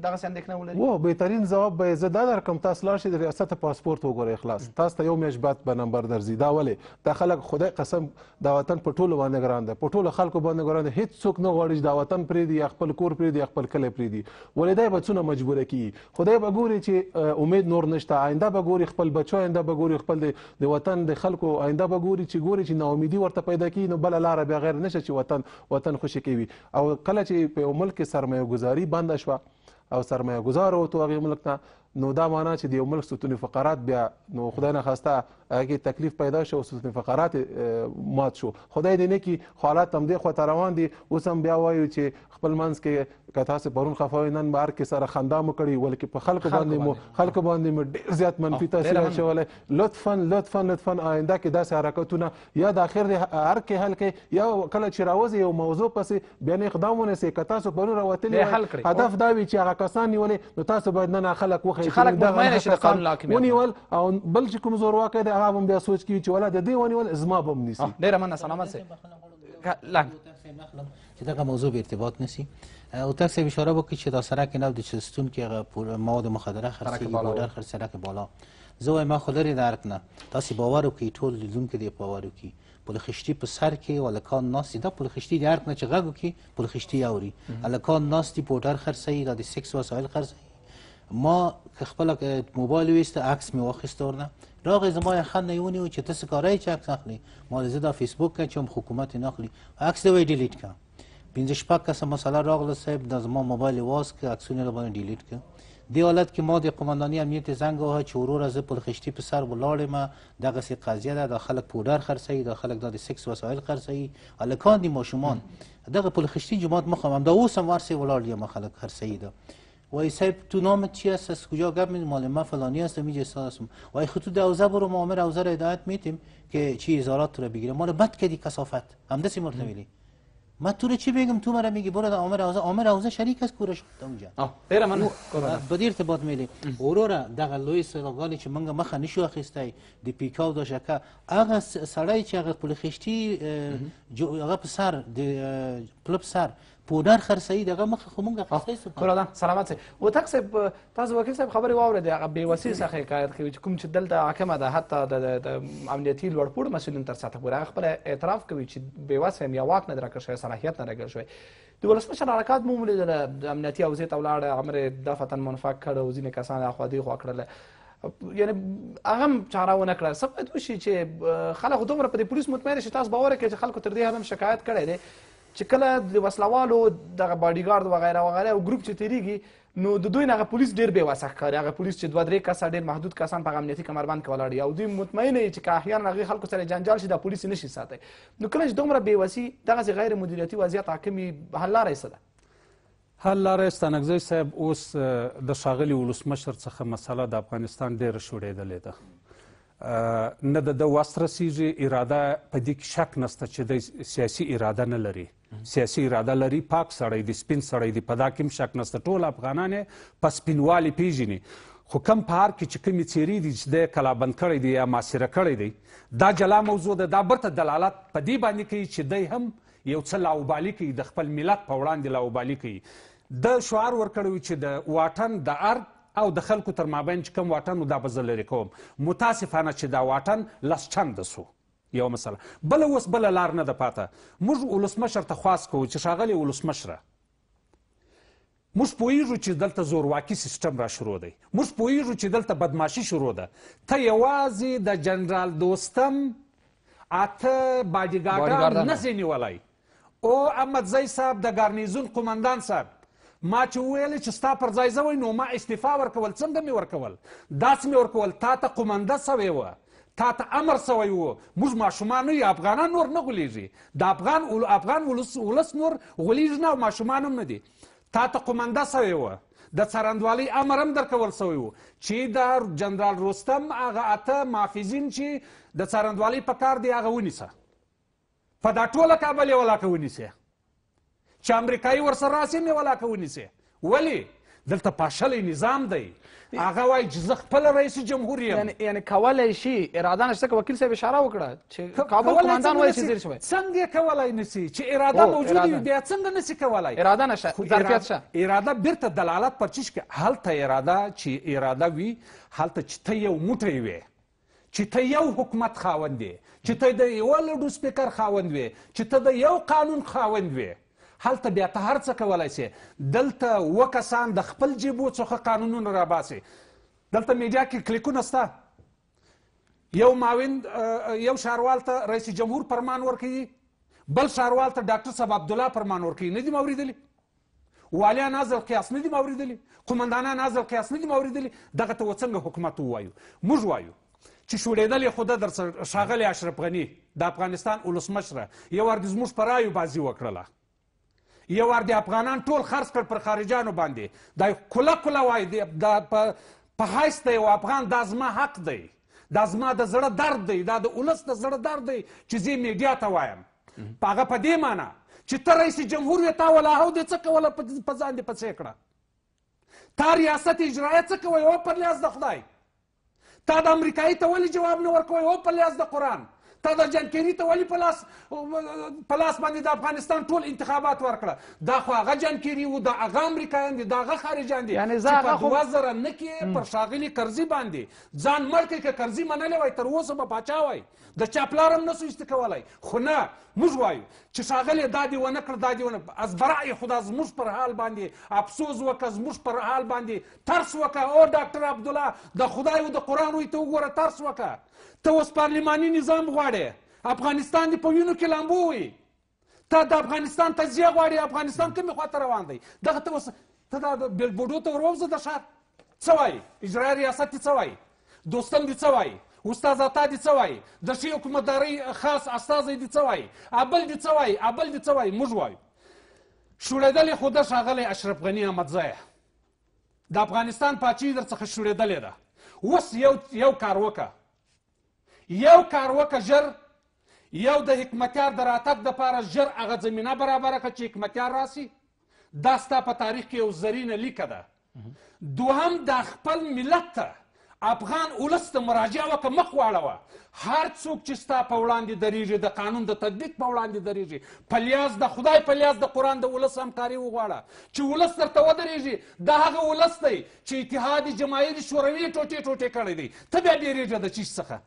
S1: دغه اندېښنه ولري وو
S3: بهترین ځواب به زه دا درکم تاسو لاړ شئ د ریاست پاسپورت وګورئ خلاص تاسو ته یو میاشت بعد به نمبر درځي دا ولې دا خلک خدای قسم دا وطن په ټولو باندې ګران دی په ټولو خلکو باندې ګران دی هیڅ څوک نه غواړي چې دا وطن پرېږدي یا خپل کور پرېږدي یا خپل کلی پرېږدي ولې دی به څونه مجبوره کیږي خدای به ګوري چې امید نور نشته آینده به ګوري خپل بچو آینده به ګوري خپل د وطن د خلکو آینده به ګوري چې ګوري چې ناامیدي ورته پیدا کیږي نو بل لار به غیر نشه چې وطن وطن خوشی کوي او کله چې په ملک سرمایه ګزاري بنده شوه او سرمایه گذار وو تو هغه ملک ته نو دا معنا چې د یو ملک ستون فقرات بیا نو خدای نه خواسته هغه تکلیف پیدا شو ستون فقرات مات شو خدای دې نه کې حالات هم دې خو روان دي اوس هم بیا وایو چې خپل منځ کې کته سه پرون خفاوی نن بار کې سره خندا مو کړی ولکه په خلکو باندې مو خلکو باندې مو ډیر زیات منفي تاثیر شولې لطفا لطفا لطفا آینده کې داسې حرکتونه یا د اخر هر کې حل کې یا کله چې راوځي یو موضوع پسې بیا نه اقدامونه سي کته سه پرون راوتلې هدف دا وی چې هغه کسان نیولې نو تاسو باید نه خلک وخی چې خلک مطمئنه شي د قانون له حاکمیت ونیول او بل چې کوم زورواکی دی هغه هم بیا سوچ کوي چې ولا د
S2: دې ونیول زما به هم نیسي
S1: ډېره مننه سلامت سئ
S2: چې دغه موضوع به ارتباط نسی او تاسو اشاره وکړي چې دا سرک نه د چستون کې مواد مخدره خرڅي بولر خرڅ سرک بالا زه ما خلری درک نه تاسو باور وکړئ ټول لزوم کې دی باور وکړئ پول خشتي په سر کې ولکان ناسي دا پول خشتي درک نه چې غږو کې پول خشتي اوري الکان ناسي پورټر خرڅي د سکس وسایل خرڅي ما که خپل موبایل ویسته عکس می واخیست ورنه راغ زما یې خنه یونی چې تاسو کارای چې عکس اخلي ما زه دا فیسبوک کې چې حکومت نه اخلي عکس وی ډیلیټ کړم پنځه شپږ کس مسله راغله صاحب د زما موبایل واس کې عکسونه له باندې ډیلیټ کړ دی حالت کې ما د قماندانی امنیت زنګ وه چې ورور از پل خشتي په سر ولاړې ما دغه سي قضیه ده د خلک پودر خرڅي د خلک د سکس وسایل خرڅي الکان دي ماشومان دغه پل خشتي جماعت مخه هم دا اوس هم ورسي ولاړ یم خلک خرڅي ده وای صاحب تو نامت چی هست از کجا گپ میزنی مال من فلانی هستم میجه هستم وای خود تو دوزه برو ما عامر اوزه را هدایت میتیم که چی ازارات تو را بگیره ما را بد کردی کسافت همدسی مرتویلی من تو چی بگم تو مرا میگی برو در عامر اوزه عامر اوزه شریک است کورش اونجا غیر من بدی ارتباط میلی اورو را دغه لوی سلاګانی چې منګه مخه نشو اخیستای د پیکاو د شکه هغه سړی چې هغه پولیخشتي هغه په سر د پلب سر پودر خرڅوي دغه مخه خو موږ قاضي صاحب ګلادن سلامت سي هوتک صاحب تاسو وکیل صاحب
S1: خبرې واورېدې هغه بې وسي څخه حکایت کوي چې کوم چې دلته حاکمه ده حتی د امنیتي لوړ پوړو مسؤلین تر ساعته پورې هغه خپل اعتراف کوي چې بې وسه یم یا واک نه درکړ شوی صلاحیت نه درکړ شوی د ولسمشر حرکات مو ولیدله د امنیتي حوزې ته ولاړه امر دافتا منفک کړ او ځینې کسان اخوا دې خوا کړله یعنی هغه چاره ونه کړه څه باید وشي چې خلک دومره په دې پولیس مطمئنه شي تاسو باور کوئ چې خلکو تر دې حده شکایت کړی دی چې کله د وسلوالو دغه باډیګارد وغیره وغیره او ګروپ چې تیریږي نو د دوی هغه پولیس ډیر بې وسه ښکاري هغه پولیس چې دوه درې کسه ډیر محدود کسان په هغه امنیتي کمربند کې ولاړ او دوی مطمئن یي چې که احیانا هغې خلکو سره جنجال شي دا پولیس یې نشي ساتلی نو کله چې دومره بې وسي دغسې غیر مدیریتي وضعیت حاکمي حل لاره یې
S4: حل لاره ستانکزی صاحب اوس د ښاغلي ولسمشر څخه مسله د افغانستان ډیره شوړېدلې ده نه د ده وس رسیږي اراده په دې کې شک نسته چې د سیاسي اراده نه لري سیاسي اراده لري پاک سړی دی سپین سړی دی په دا کې هم شک نشته ټول افغانان یې په سپینوالي پیژني خو کم په هر کې چې کومې څېرې دي چې دی کلابند کړی دی یا معاصره کړی دی دا جلا موضوع ده دا برته دلالت په دې باندې کوي چې دی هم یو څه لاوبالي کوي د خپل ملت په وړاندې لاوبالي کوي د شعار ورکړی چې د واټن د ارد او د خلکو تر مابین چې کوم واټن و دا به زه لرې کوم متاسفانه چې دا واټن لس چنده سو یو مسله بل اوس بل لار نه ده پاته موږ ولسمشر ته خواست کوو چې ښاغلی ولسمشره موږ پوهیږو چې دلته زورواکي سیستم را شروع دی موږ پوهیږو چې دلته بدماشي شروع ده ته یوازې د جنرال دوستم اته باډیګارډان نسې نیولی او احمدزی صاحب د ګارنیزون قمندان صاحب ما چې وویل چې ستا پر ځای زه نو ما استعفا ورکول څنګه مې ورکول داسې مې ورکول تا ته قمنده سوې وه تا ته امر سوی و موږ ماشومان نه افغانان نور نه غولیږي د افغان افغان ولس ولس نور غولیږي نه او ماشومان هم نه دي تا ته قمنده سوی وه د څارندوالۍ امر هم درکول سوی و چې د جنرال رستم هغه اته محافظین چې د څارندوالۍ په کار دی هغه ونیسه په دا ټوله کابل یې ولاکه ونیسې چې امریکایي ورسره راسي مې ولاکه ونیسې ولې دلته پاشلی نظام دی هغه وایي چې زه خپل رئیس جمهور
S1: یم یعنی یعنی کولی شي اراده نشته که وکیل صاحب اشاره وکړه چې کابل قمندان وایي چې زیر شوی څنګه کولی نسی چې اراده موجود وي بیا څنګه نسی
S4: کولی اراده نشته ظرفیت شته اراده بیرته دلالت پر چی که هلته اراده چې اراده وي هلته چې ته یو موټی وې چې ته یو حکومت خاوند یې چې ته د یو لډو سپیکر خاوند وې چې ته د یو قانون خاوند وې هلته بیا ته هر څه کولی سي دلته اوه کسان د خپل جیبو څخه قانونونه راباسي دلته میډیا کې کلیکونه شته یو معاون یو ښاروال ته رئیس جمهور فرمان ورکوي بل ښاروال ته ډاکټر صاحب عبدالله فرمان ورکوي نه دي مو اورېدلي والیان نازل قیاس نه دي مو اورېدلي قمندانان نازل قیاس نه دي مو اورېدلي دغه ته و څنګه حکومت ووایو موږ وایو چې شوړېدلې خو ده در ښاغلی اشرف غني د افغانستان ولسمشره یو ورځ زموږ په رایو بازي وکړله یو وار د افغانان ټول خرڅ کړ پر خارجانو باندې دا کله کله وایي دا په حیث دی یو افغان دا زما حق دی دا زما د زړه درد دی دا د ولس د زړه درد دی چې زه میډیا ته وایم په هغه په دې معنی چې ته رئیس جمهور یې تا ولاهو دې څه کوله په ځان دې پسې کړه تا ریاست اجرایه څه کوی او پر لیاز د خدای تا د امریکایي ته ولې جواب نه ورکوی او په لیاز د قرآن تا د جنکیري ته ولې په لاس په لاس باندې د افغانستان ټول انتخابات ورکړه دا خو هغه جنکیري و د هغه امریکایان دي د هغه خارجان دي یعنې زه په دوه زره نه کې پر ښاغلي کرزي باندې ځان مړ کړي که کرزي منلی وای تر اوسه به پاچا وای د چا پلار هم نسو ایسته کولی خو نه موږ وایو چې ښاغلی دا دې ونه کړ دا دې ونه از برای خدا زموږ پر حال باندې افسوس وکړه زموږ پر حال باندې ترس وکړه او ډاکټر عبدالله د خدای او د قرآن وی ته وګوره ترس وکړه ته اوس پارلماني نظام غواړې افغانستان دې په وینو کې لامبو وي تا د افغانستان تجزیه غواړې افغانستان کومې خواته روان دی دغه ته اوس ته دا بیلبوډو ته ورووځه د ښار څه وایي اجرایه ریاست دې څه وایي دوستم دې څه وایي استاد عطا دي څه وایي د ښې حکومتدارۍ خاص استازی دي څه وایي ابل دي څه وایي ابل دي څه وایي موږ وایو شوړېدلې خو ده ښاغلی اشرف غني احمدزیه د افغانستان پاچۍ در څخه شوړېدلې ده اوس یو یو کار وکړه یو کاروکه ژر یو د حکمتیار د راتګ دپاره ژر هغه زمینه برابره کړه چې حکمتیار راسي دا ستا په تاریخ کې یو زرینه لیکه ده دوهم دا خپل ملت ته افغان ولس ته مراجعه وکړه مخ واړوه هر څوک چې ستا په وړاندې درېږي د قانون د تطبیق په وړاندې درېږي په لیاز د خدای په لیاز د قرآن د ولس همکاري وغواړه چې ولس درته ودرېږي دا هغه ولس دی چې اتحاد جماهیر شوروي ټوټې ټوټې کړی دی ته بیا ډېرېږه د چیش څخه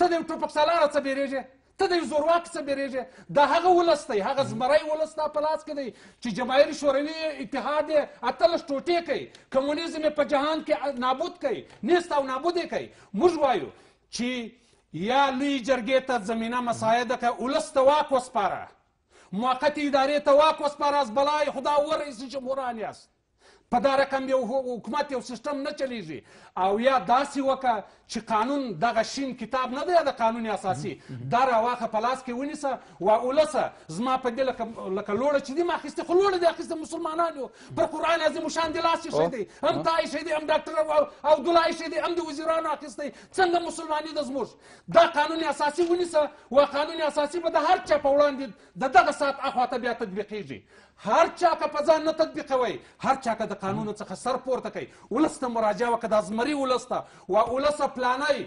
S4: ته د یو ټوپک سالار څه بیریږې ته د یو زورواک څه بیریږې دا هغه ولس دی هغه زمری ولس ستا په لاس کې دی چې جماهیر شوروي اتحاد یې اتلس ټوټې کوي کمونیزم یې په جهان کې نابود کوي نیست او نابود یې کوي موږ وایو چې یا لوی جرګې ته زمینه مساعده کړه ولس ته واک وسپاره موقتي ادارې ته واک وسپاره از بلای خدا ور رئیس جمهوران یاست په دا رقم یو حکومت یو سیستم نه چلیږي او یا داسې وکړه چې قانون دغه شین کتاب نه دی د قانون اساسي دا راواخه په لاس کې ونیسه و اولسه زما په دې لکه لوړه چې دي ما اخیستې خو لوړه دي اخیستې مسلمانانو پر قرآن عظیم شان دي لاس ایښی دی هم تا ایښی دی هم ډاکټر او عبدالله ایښی دی هم د وزیرانو اخیستی څنګه مسلماني ده زموږ دا قانون اساسي ونیسه و قانون اساسي به د هر چا په وړاندې د دغه ساعت اخواته بیا تطبیقیږي هر چا که په ځان نه تطبیقوئ هر چا که د قانون څخه سر پورته کوئ ولس ته مراجعه وکړه د ازمري ولس ته و اولسه پلانی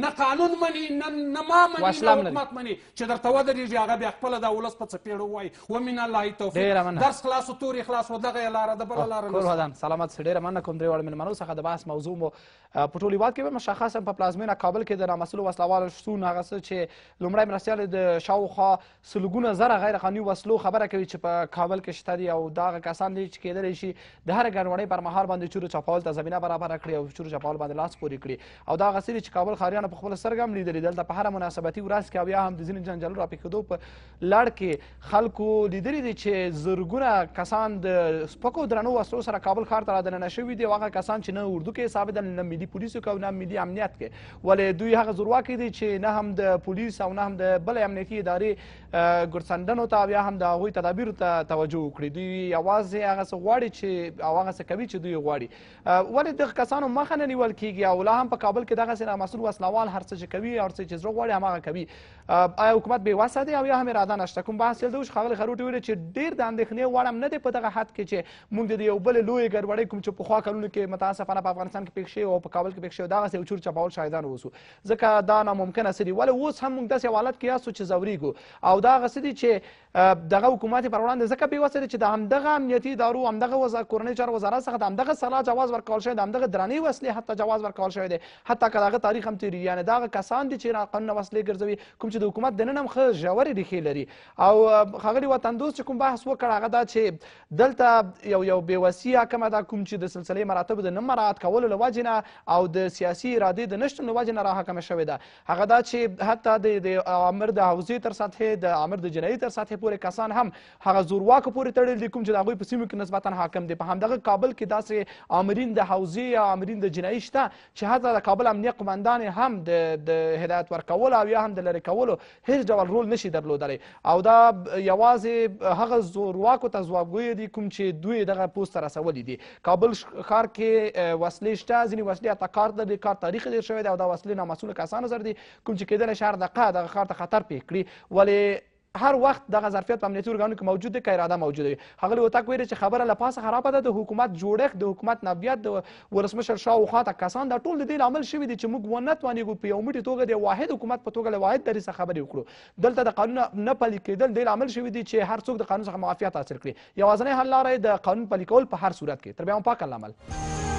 S4: نه قانون مني نه نه ما مني نه حکومت مني چې درته ودرېږي هغه بیا خپله دا ولس په څپېړه ووایي ومن الله توفیق درس خلاص تورې خلاص و دغه یې لاره ده بله لاره کور ودان
S1: سلامت سه ډېره مننه کوم درې واړو مېلمنو څخه د بحث موضوع مو په ټول هېواد کې به مشخصا په پلازمینه کابل کې د نامسلو وسلوالو شتون هغه څه چې لومړی مرستیال د شاوخوا سلګونه زره غیر قانوني وسلو خبره کوي چې په کابل کې شته دي او دا هغه کسان دي چې کېدلی شي د هرې ګډوډۍ پر مهار باندې چورو چپاول ته زمینه برابره کړي او چورو چپاول باندې لاس پورې کړي او دا هغه څه چې کابل ښاریان جنجالونه په خپله سترګه هم لیدلي دلته په هره مناسبتي ورځ کې او یا هم د ځینې جنجالو راپېښېدو په لړ کې خلکو لیدلي دي چې زرګونه کسان د سپکو درنو وسلو سره کابل ښار ته رادننه شوي دي او هغه کسان چې نه اردو کې حسابېدل نه ملي پولیسو کې او نه ملي امنیت کې ولې دوی هغه زورواکي دي چې نه هم د پولیس او نه هم د بلې امنیتي ادارې ګرسندنو ته بیا هم د هغوی تدابیر ته توجه وکړي دوی یوازې هغه څه غواړي چې او هغه څه کوي چې دوی غواړي ولې دغه کسانو مخه نه نیول کیږي او لا هم په کابل کې دغسې نامسؤل وسلوال هر څه چې کوي هر څه چې زړه غواړي هماغه کوي آیا حکومت بې وسه دی او یا هم اراده نشته کوم بحث دلته وشو ښاغلي خروټي ویلې چې ډېر د اندېښنې وړ هم نه دی په دغه حد کې چې موږ د یو بلې لویې ګډوډۍ کوم چې پخوا کلونو کې متاسفانه په افغانستان کې پېښ شوی او په کابل کې پېښ شوی دغسې یو چور چپاول شاهدان اوسو ځکه دا ناممکنه څه دي ولې اوس هم موږ داسې حالت کې یاستو چې ځورېږو او دا هغه څه دي چې دغه حکومت پر وړاندې ځکه بې وسه دي چې د همدغه امنیتي ادارو همدغه کورنیو چارو وزارت څخه د همدغه سلا جواز ورکول شوی د همدغه درنې وسلې حتی جواز ورکول شوی دی حتی که د هغه تاریخ هم تېر یعنې د هغه کسان دي چې قانونه وسلې ګرځوي کوم چې د حکومت دننه هم ښه ژورې ریښې لري او ښاغلي وطندوست چې کوم بحث وکړ هغه دا چې دلته یو یو بېوسي حاکمه ده کوم چې د سلسلې مراتبو د نه مراعت کولو له وجې نه او د سیاسي ارادې د نشتون له وجې نه راحاکمه شوې ده هغه دا چې حتی د امر د حوزې تر سطحې د د عامر د جنایي تر سطحې پورې کسان هم هغه زورواکو پورې تړلي دي کوم چې د هغوی په سیمو کې نسبتا حاکم دي په همدغه کابل کې داسې عامرین د حوزې یا عامرین د جنایي شته چې حتی د کابل امنیه قمندان هم د هدایت ورکول او یا هم د لرې کولو هیڅ ډول رول نشي درلودلی او دا یوازې هغه زورواکو ته ځوابګویه دي کوم چې دوی دغه پوست ته رسولی دي کابل ښار کې وسلې شته ځینې وسلې حتی کار ته د کار تاریخ تېر شوی دی او دا وسلې نامسوله کسانو سره دي کوم چې کیدلی شهر دقه دغه ښار ته خطر پېښ کړي ولې هر وخت دغه ظرفیت په امنیتي ارګانو کې موجود دی که اراده موجوده وي ښاغلي هوتک ویلي چې خبره له پاسه خرابه ده د حکومت جوړښت د حکومت نبیت د ولسمشر شاوخوا ته کسان دا ټول د دې لامل شوي دي چې موږ ونه توانېږو په یو موټې توګه د واحد حکومت په توګه له واحد دریځ څخه خبرې وکړو دلته د قانون نه پلي کېدل دې لامل شوي دي چې هر څوک د قانون څخه معافیت حاصل کړي یوازینی حل لاره د قانون پلي کول په هر صورت کې تر بیا هم پاک الله عمل